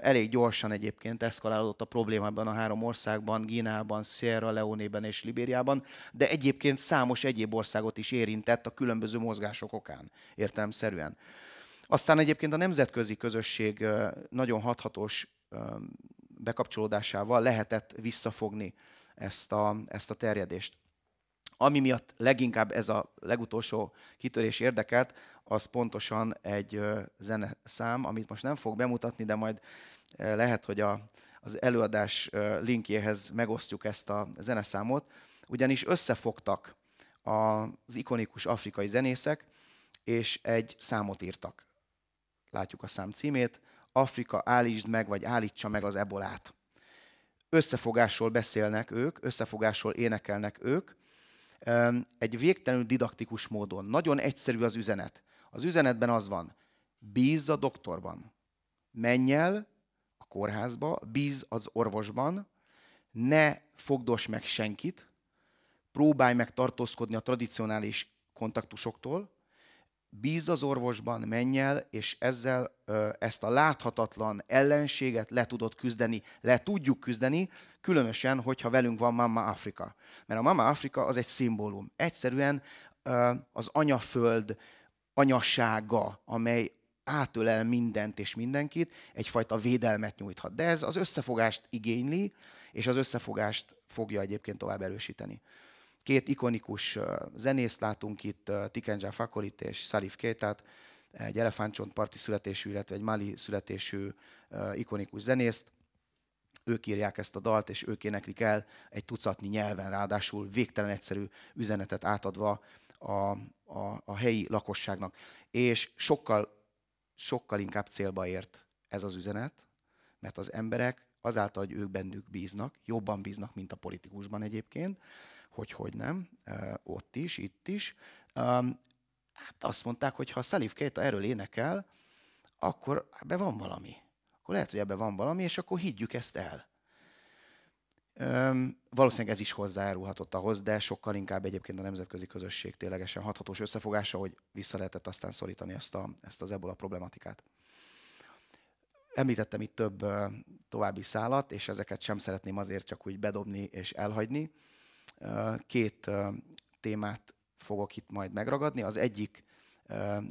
elég gyorsan egyébként eszkalálódott a probléma ebben a három országban, Gínában, Sierra Leone-ben és Libériában, de egyébként számos egyéb országot is érintett a különböző mozgások okán értelemszerűen. Aztán egyébként a nemzetközi közösség nagyon hathatós bekapcsolódásával lehetett visszafogni ezt a, ezt a terjedést. Ami miatt leginkább ez a legutolsó kitörés érdekelt, az pontosan egy zeneszám, amit most nem fog bemutatni, de majd lehet, hogy a, az előadás linkjéhez megosztjuk ezt a zeneszámot, ugyanis összefogtak az ikonikus afrikai zenészek, és egy számot írtak látjuk a szám címét, Afrika állítsd meg, vagy állítsa meg az ebolát. Összefogásról beszélnek ők, összefogásról énekelnek ők, egy végtelenül didaktikus módon. Nagyon egyszerű az üzenet. Az üzenetben az van, bízz a doktorban, menj el a kórházba, bízz az orvosban, ne fogdos meg senkit, próbálj meg tartózkodni a tradicionális kontaktusoktól, bíz az orvosban, menj el, és ezzel ezt a láthatatlan ellenséget le tudod küzdeni, le tudjuk küzdeni, különösen, hogyha velünk van Mama Afrika. Mert a Mama Afrika az egy szimbólum. Egyszerűen az anyaföld anyassága, amely átölel mindent és mindenkit, egyfajta védelmet nyújthat. De ez az összefogást igényli, és az összefogást fogja egyébként tovább erősíteni. Két ikonikus zenész látunk itt, Tikenja Fakorit és Salif Kétát, egy elefántcsontparti születésű, illetve egy Mali születésű ikonikus zenészt. Ők írják ezt a dalt, és ők éneklik el egy tucatnyi nyelven, ráadásul végtelen egyszerű üzenetet átadva a, a, a helyi lakosságnak. És sokkal, sokkal inkább célba ért ez az üzenet, mert az emberek azáltal, hogy ők bennük bíznak, jobban bíznak, mint a politikusban egyébként, hogy hogy nem, ott is, itt is. Hát azt mondták, hogy ha Salif Keita erről énekel, akkor ebbe van valami. Akkor lehet, hogy ebbe van valami, és akkor higgyük ezt el. valószínűleg ez is hozzájárulhatott ahhoz, de sokkal inkább egyébként a nemzetközi közösség ténylegesen hathatós összefogása, hogy vissza lehetett aztán szorítani ezt, a, ezt az ebola problematikát. Említettem itt több további szálat, és ezeket sem szeretném azért csak úgy bedobni és elhagyni két témát fogok itt majd megragadni. Az egyik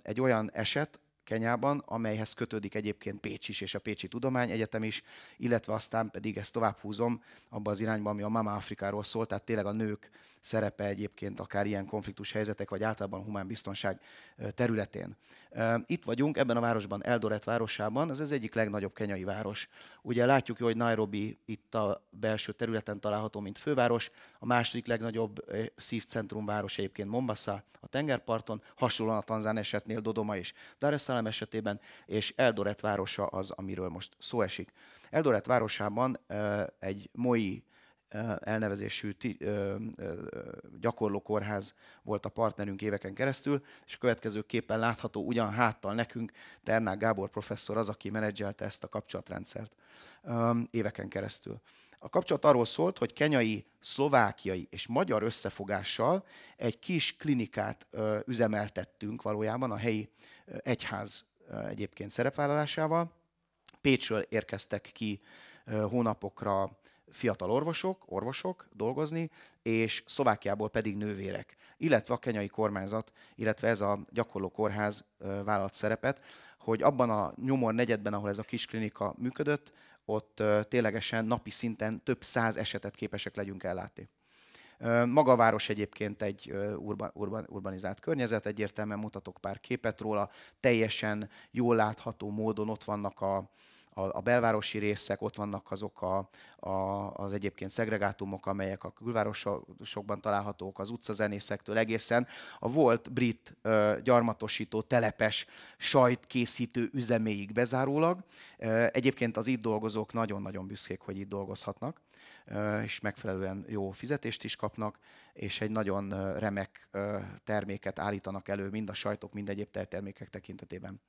egy olyan eset Kenyában, amelyhez kötődik egyébként Pécs is, és a Pécsi Tudomány Egyetem is, illetve aztán pedig ezt tovább húzom abba az irányba, ami a Mama Afrikáról szól, tehát tényleg a nők szerepe egyébként akár ilyen konfliktus helyzetek, vagy általában a humán biztonság területén. Itt vagyunk, ebben a városban, Eldoret városában, ez az egyik legnagyobb kenyai város. Ugye látjuk, hogy Nairobi itt a belső területen található, mint főváros, a második legnagyobb szívcentrum város egyébként Mombasa, a tengerparton, hasonlóan a Tanzán esetnél Dodoma és Dar es Salaam esetében, és Eldoret városa az, amiről most szó esik. Eldoret városában egy moi elnevezésű gyakorló kórház volt a partnerünk éveken keresztül, és a következő képen látható ugyan háttal nekünk Ternák Gábor professzor az, aki menedzselte ezt a kapcsolatrendszert éveken keresztül. A kapcsolat arról szólt, hogy kenyai, szlovákiai és magyar összefogással egy kis klinikát üzemeltettünk valójában a helyi egyház egyébként szerepvállalásával. Pécsről érkeztek ki hónapokra fiatal orvosok, orvosok dolgozni, és Szlovákiából pedig nővérek, illetve a kenyai kormányzat, illetve ez a gyakorló kórház vállalt szerepet, hogy abban a nyomor negyedben, ahol ez a kis klinika működött, ott ténylegesen napi szinten több száz esetet képesek legyünk ellátni. Maga a város egyébként egy urban, urban, urbanizált környezet, egyértelműen mutatok pár képet róla, teljesen jól látható módon ott vannak a, a, a belvárosi részek, ott vannak azok a, a, az egyébként szegregátumok, amelyek a külvárosokban találhatók, az utcazenészektől egészen a volt brit ö, gyarmatosító telepes készítő üzeméig bezárólag. Egyébként az itt dolgozók nagyon-nagyon büszkék, hogy itt dolgozhatnak és megfelelően jó fizetést is kapnak, és egy nagyon remek terméket állítanak elő mind a sajtok, mind egyéb tejtermékek tekintetében.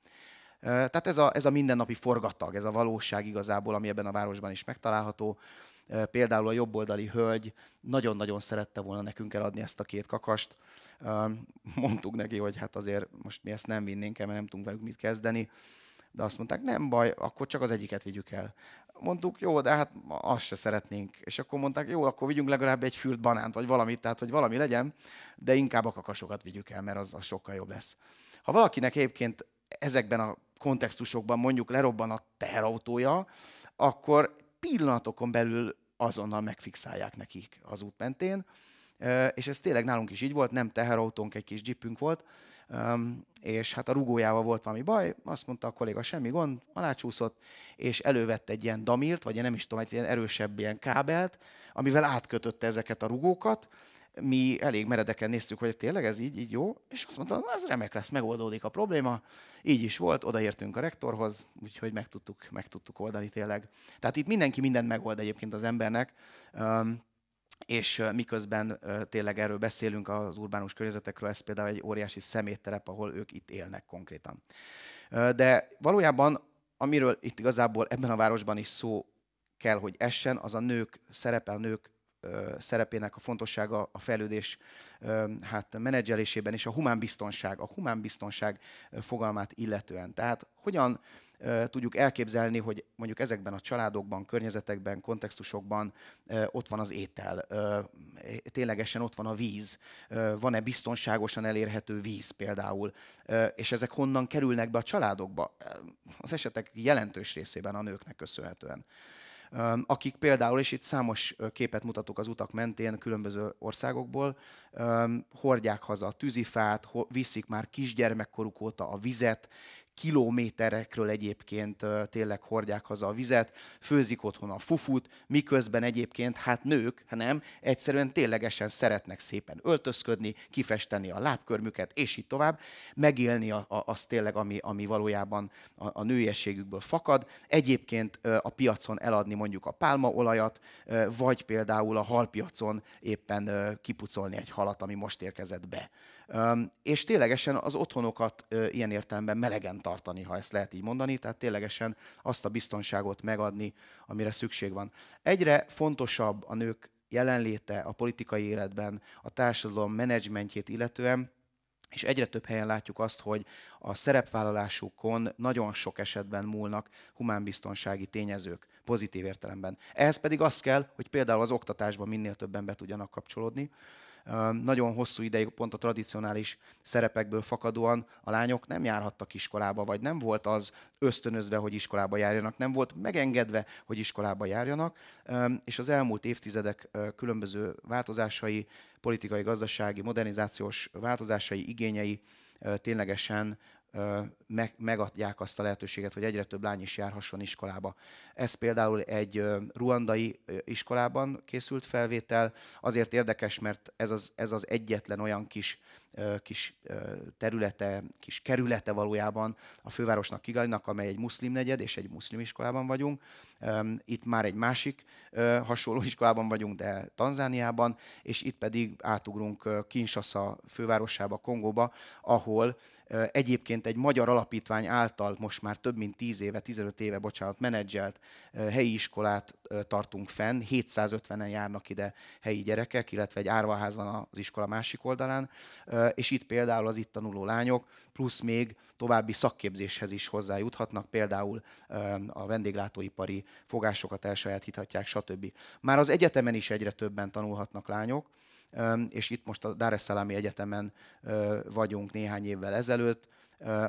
Tehát ez a, ez a mindennapi forgatag, ez a valóság igazából, ami ebben a városban is megtalálható. Például a jobboldali hölgy nagyon-nagyon szerette volna nekünk eladni ezt a két kakast. Mondtuk neki, hogy hát azért most mi ezt nem vinnénk el, mert nem tudunk velük mit kezdeni. De azt mondták, nem baj, akkor csak az egyiket vigyük el. Mondtuk, jó, de hát azt se szeretnénk. És akkor mondták, jó, akkor vigyünk legalább egy fürt banánt, vagy valamit, tehát hogy valami legyen, de inkább a kakasokat vigyük el, mert az, az sokkal jobb lesz. Ha valakinek egyébként ezekben a kontextusokban mondjuk lerobban a teherautója, akkor pillanatokon belül azonnal megfixálják nekik az út mentén. És ez tényleg nálunk is így volt, nem teherautónk, egy kis jeepünk volt, és hát a rugójával volt valami baj, azt mondta a kolléga, semmi gond, alácsúszott, és elővett egy ilyen damilt, vagy én nem is tudom, egy ilyen erősebb ilyen kábelt, amivel átkötötte ezeket a rugókat, mi elég meredeken néztük, hogy tényleg ez így, így jó, és azt mondta, ez remek lesz, megoldódik a probléma. Így is volt, odaértünk a rektorhoz, úgyhogy meg tudtuk, meg tudtuk oldani tényleg. Tehát itt mindenki mindent megold egyébként az embernek, és miközben tényleg erről beszélünk az urbánus környezetekről, ez például egy óriási szemétterep, ahol ők itt élnek konkrétan. De valójában, amiről itt igazából ebben a városban is szó kell, hogy essen, az a nők szerepe, a nők szerepének a fontossága a fejlődés hát menedzselésében és a humánbiztonság, a humánbiztonság fogalmát illetően. Tehát hogyan tudjuk elképzelni, hogy mondjuk ezekben a családokban, környezetekben, kontextusokban ott van az étel, ténylegesen ott van a víz, van-e biztonságosan elérhető víz például, és ezek honnan kerülnek be a családokba? Az esetek jelentős részében a nőknek köszönhetően akik például, és itt számos képet mutatok az utak mentén különböző országokból, hordják haza a tűzifát, viszik már kisgyermekkoruk óta a vizet, kilométerekről egyébként tényleg hordják haza a vizet, főzik otthon a fufut, miközben egyébként hát nők, hanem egyszerűen ténylegesen szeretnek szépen öltözködni, kifesteni a lábkörmüket, és így tovább, megélni a, a, azt tényleg, ami, ami valójában a, a nőiességükből fakad, egyébként a piacon eladni mondjuk a pálmaolajat, vagy például a halpiacon éppen kipucolni egy halat, ami most érkezett be. És ténylegesen az otthonokat ilyen értelemben melegen tartani, ha ezt lehet így mondani, tehát ténylegesen azt a biztonságot megadni, amire szükség van. Egyre fontosabb a nők jelenléte a politikai életben, a társadalom menedzsmentjét illetően, és egyre több helyen látjuk azt, hogy a szerepvállalásukon nagyon sok esetben múlnak humánbiztonsági tényezők pozitív értelemben. Ehhez pedig az kell, hogy például az oktatásban minél többen be tudjanak kapcsolódni, nagyon hosszú ideig pont a tradicionális szerepekből fakadóan a lányok nem járhattak iskolába, vagy nem volt az ösztönözve, hogy iskolába járjanak, nem volt megengedve, hogy iskolába járjanak, és az elmúlt évtizedek különböző változásai, politikai, gazdasági, modernizációs változásai, igényei ténylegesen meg, megadják azt a lehetőséget, hogy egyre több lány is járhasson iskolába. Ez például egy ruandai iskolában készült felvétel, azért érdekes, mert ez az, ez az egyetlen olyan kis kis területe, kis kerülete valójában a fővárosnak Kigalinak, amely egy muszlim negyed, és egy muszlim iskolában vagyunk. Itt már egy másik hasonló iskolában vagyunk, de Tanzániában, és itt pedig átugrunk Kinshasa fővárosába, Kongóba, ahol egyébként egy magyar alapítvány által most már több mint 10 éve, 15 éve, bocsánat, menedzselt helyi iskolát tartunk fenn. 750-en járnak ide helyi gyerekek, illetve egy árvaház van az iskola másik oldalán és itt például az itt tanuló lányok plusz még további szakképzéshez is hozzájuthatnak, például a vendéglátóipari fogásokat elsajátíthatják, stb. Már az egyetemen is egyre többen tanulhatnak lányok, és itt most a Dar es Egyetemen vagyunk néhány évvel ezelőtt,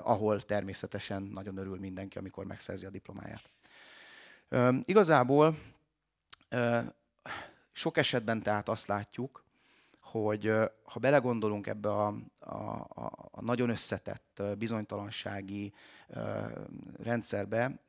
ahol természetesen nagyon örül mindenki, amikor megszerzi a diplomáját. Igazából sok esetben tehát azt látjuk, hogy ha belegondolunk ebbe a, a, a nagyon összetett bizonytalansági rendszerbe,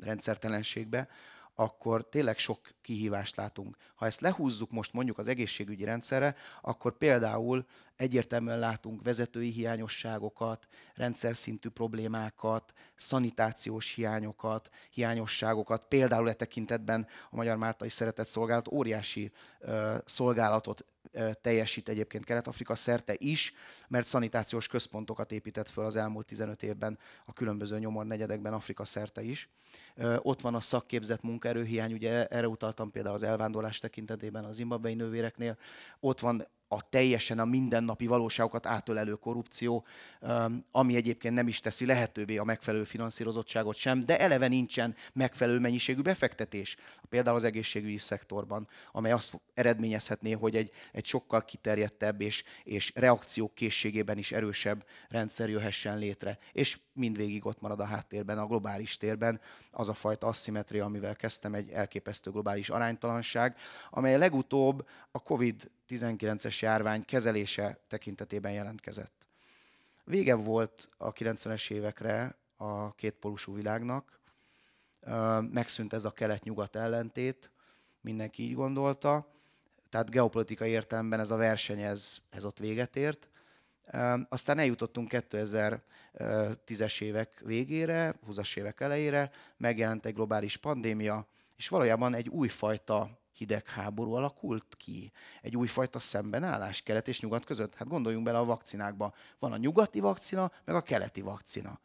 rendszertelenségbe, akkor tényleg sok kihívást látunk. Ha ezt lehúzzuk most mondjuk az egészségügyi rendszerre, akkor például egyértelműen látunk vezetői hiányosságokat, rendszer szintű problémákat, szanitációs hiányokat, hiányosságokat. Például e tekintetben a Magyar Mártai Szeretett Szolgálat óriási ö, szolgálatot ö, teljesít egyébként Kelet-Afrika szerte is, mert szanitációs központokat épített föl az elmúlt 15 évben a különböző nyomor negyedekben Afrika szerte is. Ö, ott van a szakképzett munkaerőhiány, ugye erre utaltam például az elvándorlás tekintetében az zimbabwei nővéreknél. Ott van a teljesen a mindennapi valóságokat átölelő korrupció, ami egyébként nem is teszi lehetővé a megfelelő finanszírozottságot sem, de eleve nincsen megfelelő mennyiségű befektetés, például az egészségügyi szektorban, amely azt eredményezhetné, hogy egy, egy sokkal kiterjedtebb és, és reakciók készségében is erősebb rendszer jöhessen létre. És mindvégig ott marad a háttérben, a globális térben az a fajta asszimetria, amivel kezdtem, egy elképesztő globális aránytalanság, amely legutóbb a COVID COVID-19-es járvány kezelése tekintetében jelentkezett. Vége volt a 90-es évekre a kétpolusú világnak, megszűnt ez a kelet-nyugat ellentét, mindenki így gondolta, tehát geopolitikai értelemben ez a verseny, ez, ez ott véget ért. Aztán eljutottunk 2010-es évek végére, 20-as évek elejére, megjelent egy globális pandémia, és valójában egy újfajta hidegháború alakult ki, egy újfajta szembenállás kelet és nyugat között. Hát gondoljunk bele a vakcinákba. Van a nyugati vakcina, meg a keleti vakcina.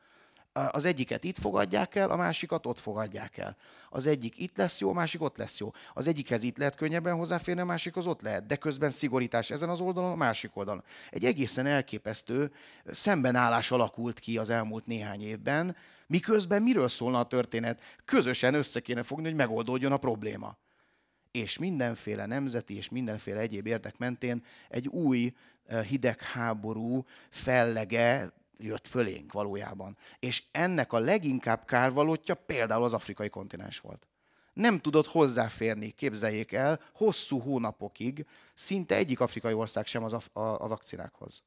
Az egyiket itt fogadják el, a másikat ott fogadják el. Az egyik itt lesz jó, a másik ott lesz jó. Az egyikhez itt lehet könnyebben hozzáférni, a másikhoz ott lehet, de közben szigorítás ezen az oldalon, a másik oldalon. Egy egészen elképesztő szembenállás alakult ki az elmúlt néhány évben, miközben miről szólna a történet? Közösen össze kéne fogni, hogy megoldódjon a probléma és mindenféle nemzeti és mindenféle egyéb érdek mentén egy új hidegháború fellege jött fölénk valójában. És ennek a leginkább kárvalótja például az afrikai kontinens volt. Nem tudott hozzáférni, képzeljék el, hosszú hónapokig szinte egyik afrikai ország sem az a, a, a vakcinákhoz.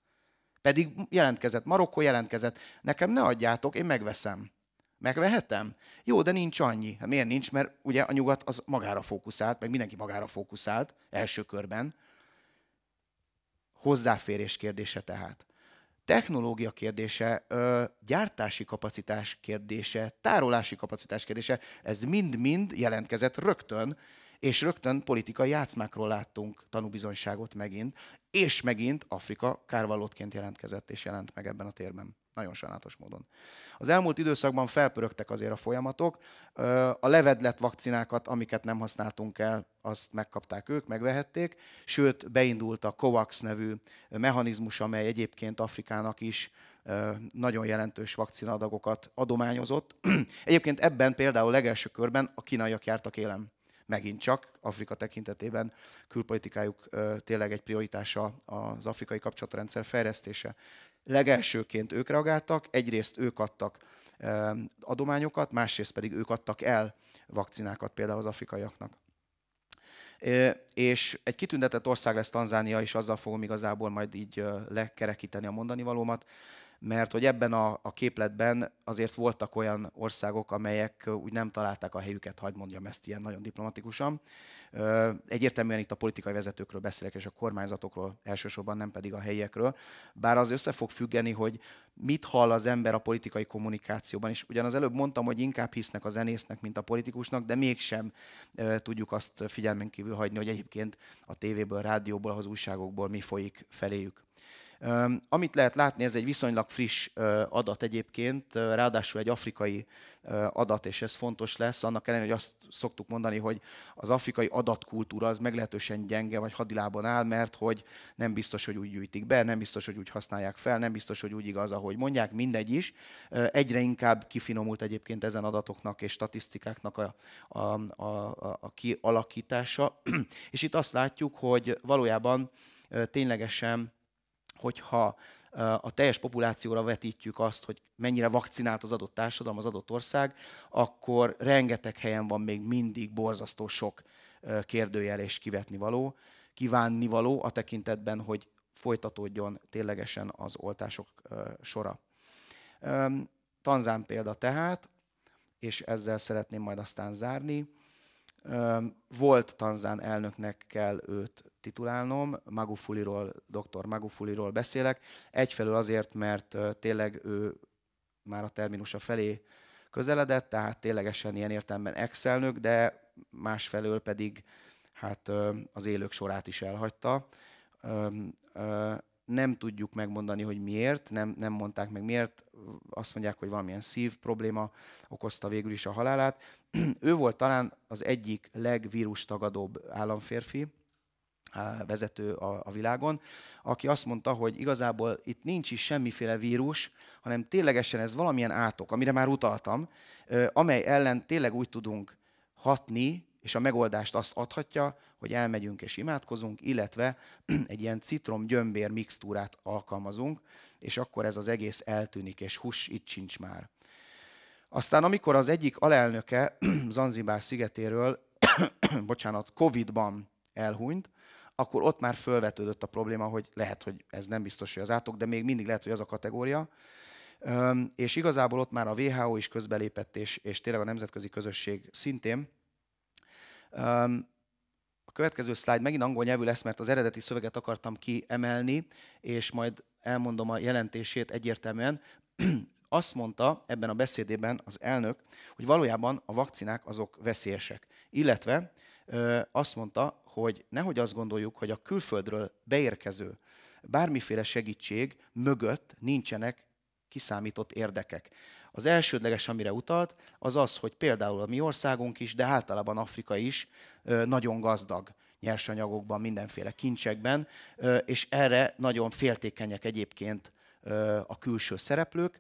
Pedig jelentkezett Marokkó, jelentkezett, nekem ne adjátok, én megveszem. Megvehetem? Jó, de nincs annyi. Hát miért nincs? Mert ugye a nyugat az magára fókuszált, meg mindenki magára fókuszált első körben. Hozzáférés kérdése tehát. Technológia kérdése, gyártási kapacitás kérdése, tárolási kapacitás kérdése, ez mind-mind jelentkezett rögtön, és rögtön politikai játszmákról láttunk tanúbizonyságot megint, és megint Afrika kárvallótként jelentkezett és jelent meg ebben a térben. Nagyon sajnálatos módon. Az elmúlt időszakban felpörögtek azért a folyamatok. A levedlet vakcinákat, amiket nem használtunk el, azt megkapták ők, megvehették. Sőt, beindult a COVAX nevű mechanizmus, amely egyébként Afrikának is nagyon jelentős vakcinadagokat adományozott. Egyébként ebben például legelső körben a kínaiak jártak élem megint csak Afrika tekintetében külpolitikájuk tényleg egy prioritása az afrikai kapcsolatrendszer fejlesztése legelsőként ők reagáltak, egyrészt ők adtak adományokat, másrészt pedig ők adtak el vakcinákat például az afrikaiaknak. És egy kitüntetett ország lesz Tanzánia, és azzal fogom igazából majd így lekerekíteni a mondani valómat mert hogy ebben a, a képletben azért voltak olyan országok, amelyek úgy nem találták a helyüket, hagyd mondjam ezt ilyen nagyon diplomatikusan. Egyértelműen itt a politikai vezetőkről beszélek, és a kormányzatokról elsősorban, nem pedig a helyiekről. Bár az össze fog függeni, hogy mit hall az ember a politikai kommunikációban. És ugyanaz előbb mondtam, hogy inkább hisznek a zenésznek, mint a politikusnak, de mégsem tudjuk azt figyelmen kívül hagyni, hogy egyébként a tévéből, rádióból, az újságokból mi folyik feléjük. Amit lehet látni, ez egy viszonylag friss adat egyébként, ráadásul egy afrikai adat, és ez fontos lesz, annak ellenére, hogy azt szoktuk mondani, hogy az afrikai adatkultúra az meglehetősen gyenge, vagy hadilában áll, mert hogy nem biztos, hogy úgy gyűjtik be, nem biztos, hogy úgy használják fel, nem biztos, hogy úgy igaz, ahogy mondják, mindegy is. Egyre inkább kifinomult egyébként ezen adatoknak és statisztikáknak a, a, a, a kialakítása, és itt azt látjuk, hogy valójában ténylegesen hogyha a teljes populációra vetítjük azt, hogy mennyire vakcinált az adott társadalom, az adott ország, akkor rengeteg helyen van még mindig borzasztó sok kérdőjel és kivetni való, kívánni való a tekintetben, hogy folytatódjon ténylegesen az oltások sora. Tanzán példa tehát, és ezzel szeretném majd aztán zárni. Volt tanzán elnöknek kell őt titulálnom, Magufuliról, dr. Magufuliról beszélek. Egyfelől azért, mert tényleg ő már a terminusa felé közeledett, tehát ténylegesen ilyen értelemben exelnök, de másfelől pedig hát az élők sorát is elhagyta nem tudjuk megmondani, hogy miért, nem, nem mondták meg miért, azt mondják, hogy valamilyen szív probléma okozta végül is a halálát. ő volt talán az egyik legvírustagadóbb államférfi, vezető a, a világon, aki azt mondta, hogy igazából itt nincs is semmiféle vírus, hanem ténylegesen ez valamilyen átok, amire már utaltam, amely ellen tényleg úgy tudunk hatni, és a megoldást azt adhatja, hogy elmegyünk és imádkozunk, illetve egy ilyen citrom-gyömbér mixtúrát alkalmazunk, és akkor ez az egész eltűnik, és hús itt sincs már. Aztán amikor az egyik alelnöke Zanzibár szigetéről, bocsánat, Covid-ban elhunyt, akkor ott már fölvetődött a probléma, hogy lehet, hogy ez nem biztos, hogy az átok, de még mindig lehet, hogy az a kategória. És igazából ott már a WHO is közbelépett, és, és tényleg a nemzetközi közösség szintén, a következő szlájd megint angol nyelvű lesz, mert az eredeti szöveget akartam kiemelni, és majd elmondom a jelentését egyértelműen. Azt mondta ebben a beszédében az elnök, hogy valójában a vakcinák azok veszélyesek. Illetve azt mondta, hogy nehogy azt gondoljuk, hogy a külföldről beérkező bármiféle segítség mögött nincsenek kiszámított érdekek. Az elsődleges, amire utalt, az az, hogy például a mi országunk is, de általában Afrika is nagyon gazdag nyersanyagokban, mindenféle kincsekben, és erre nagyon féltékenyek egyébként a külső szereplők,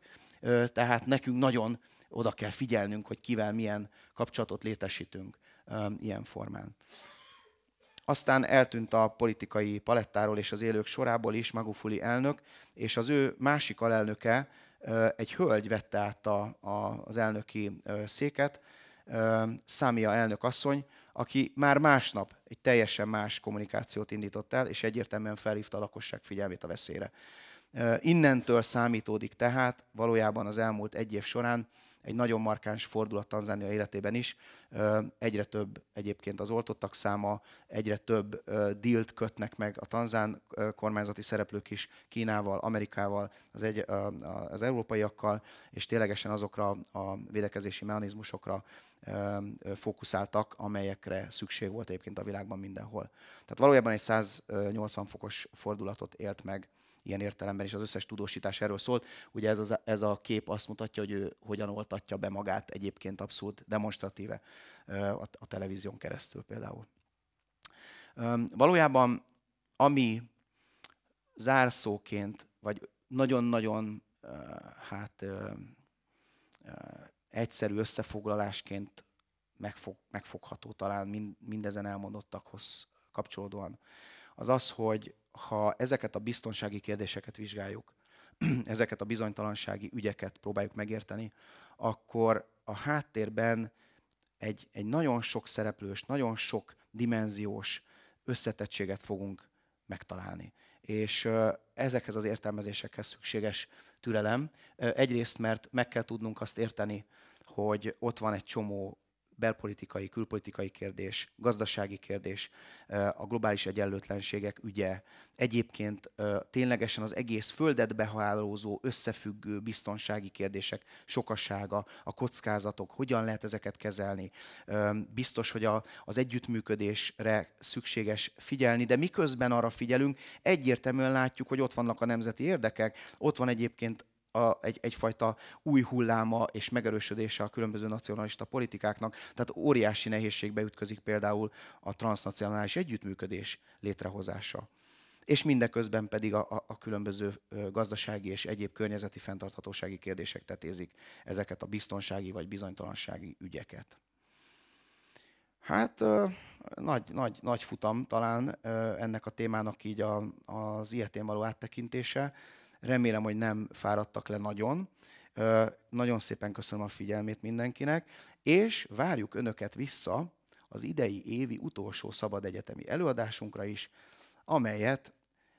tehát nekünk nagyon oda kell figyelnünk, hogy kivel milyen kapcsolatot létesítünk ilyen formán. Aztán eltűnt a politikai palettáról és az élők sorából is Magufuli elnök, és az ő másik alelnöke, egy hölgy vette át a, a, az elnöki széket, Számia elnök asszony, aki már másnap egy teljesen más kommunikációt indított el, és egyértelműen felhívta a lakosság figyelmét a veszélyre. Innentől számítódik tehát valójában az elmúlt egy év során egy nagyon markáns fordulat Tanzánia életében is. Egyre több egyébként az oltottak száma, egyre több dílt kötnek meg a tanzán kormányzati szereplők is Kínával, Amerikával, az, egy, az európaiakkal, és ténylegesen azokra a védekezési mechanizmusokra fókuszáltak, amelyekre szükség volt egyébként a világban mindenhol. Tehát valójában egy 180 fokos fordulatot élt meg ilyen értelemben is az összes tudósítás erről szólt. Ugye ez, az, ez a kép azt mutatja, hogy ő hogyan oltatja be magát egyébként abszolút demonstratíve a, a televízión keresztül például. Valójában ami zárszóként, vagy nagyon-nagyon hát egyszerű összefoglalásként megfog, megfogható talán mindezen elmondottakhoz kapcsolódóan, az az, hogy ha ezeket a biztonsági kérdéseket vizsgáljuk, ezeket a bizonytalansági ügyeket próbáljuk megérteni, akkor a háttérben egy, egy nagyon sok szereplős, nagyon sok dimenziós összetettséget fogunk megtalálni. És ezekhez az értelmezésekhez szükséges türelem. Egyrészt, mert meg kell tudnunk azt érteni, hogy ott van egy csomó belpolitikai, külpolitikai kérdés, gazdasági kérdés, a globális egyenlőtlenségek ügye, egyébként ténylegesen az egész földet behálózó, összefüggő biztonsági kérdések sokassága, a kockázatok, hogyan lehet ezeket kezelni. Biztos, hogy a, az együttműködésre szükséges figyelni, de miközben arra figyelünk, egyértelműen látjuk, hogy ott vannak a nemzeti érdekek, ott van egyébként a, egy, egyfajta új hulláma és megerősödése a különböző nacionalista politikáknak. Tehát óriási nehézségbe ütközik például a transnacionális együttműködés létrehozása és mindeközben pedig a, a, a különböző gazdasági és egyéb környezeti fenntarthatósági kérdések tetézik ezeket a biztonsági vagy bizonytalansági ügyeket. Hát nagy, nagy, nagy futam talán ennek a témának így a, az ilyetén való áttekintése. Remélem, hogy nem fáradtak le nagyon. Nagyon szépen köszönöm a figyelmét mindenkinek, és várjuk Önöket vissza az idei évi utolsó szabad egyetemi előadásunkra is, amelyet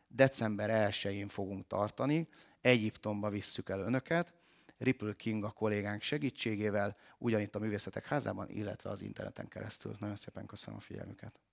december 1-én fogunk tartani. Egyiptomba visszük el Önöket, Ripple King a kollégánk segítségével, ugyanitt a Művészetek Házában, illetve az interneten keresztül. Nagyon szépen köszönöm a figyelmüket.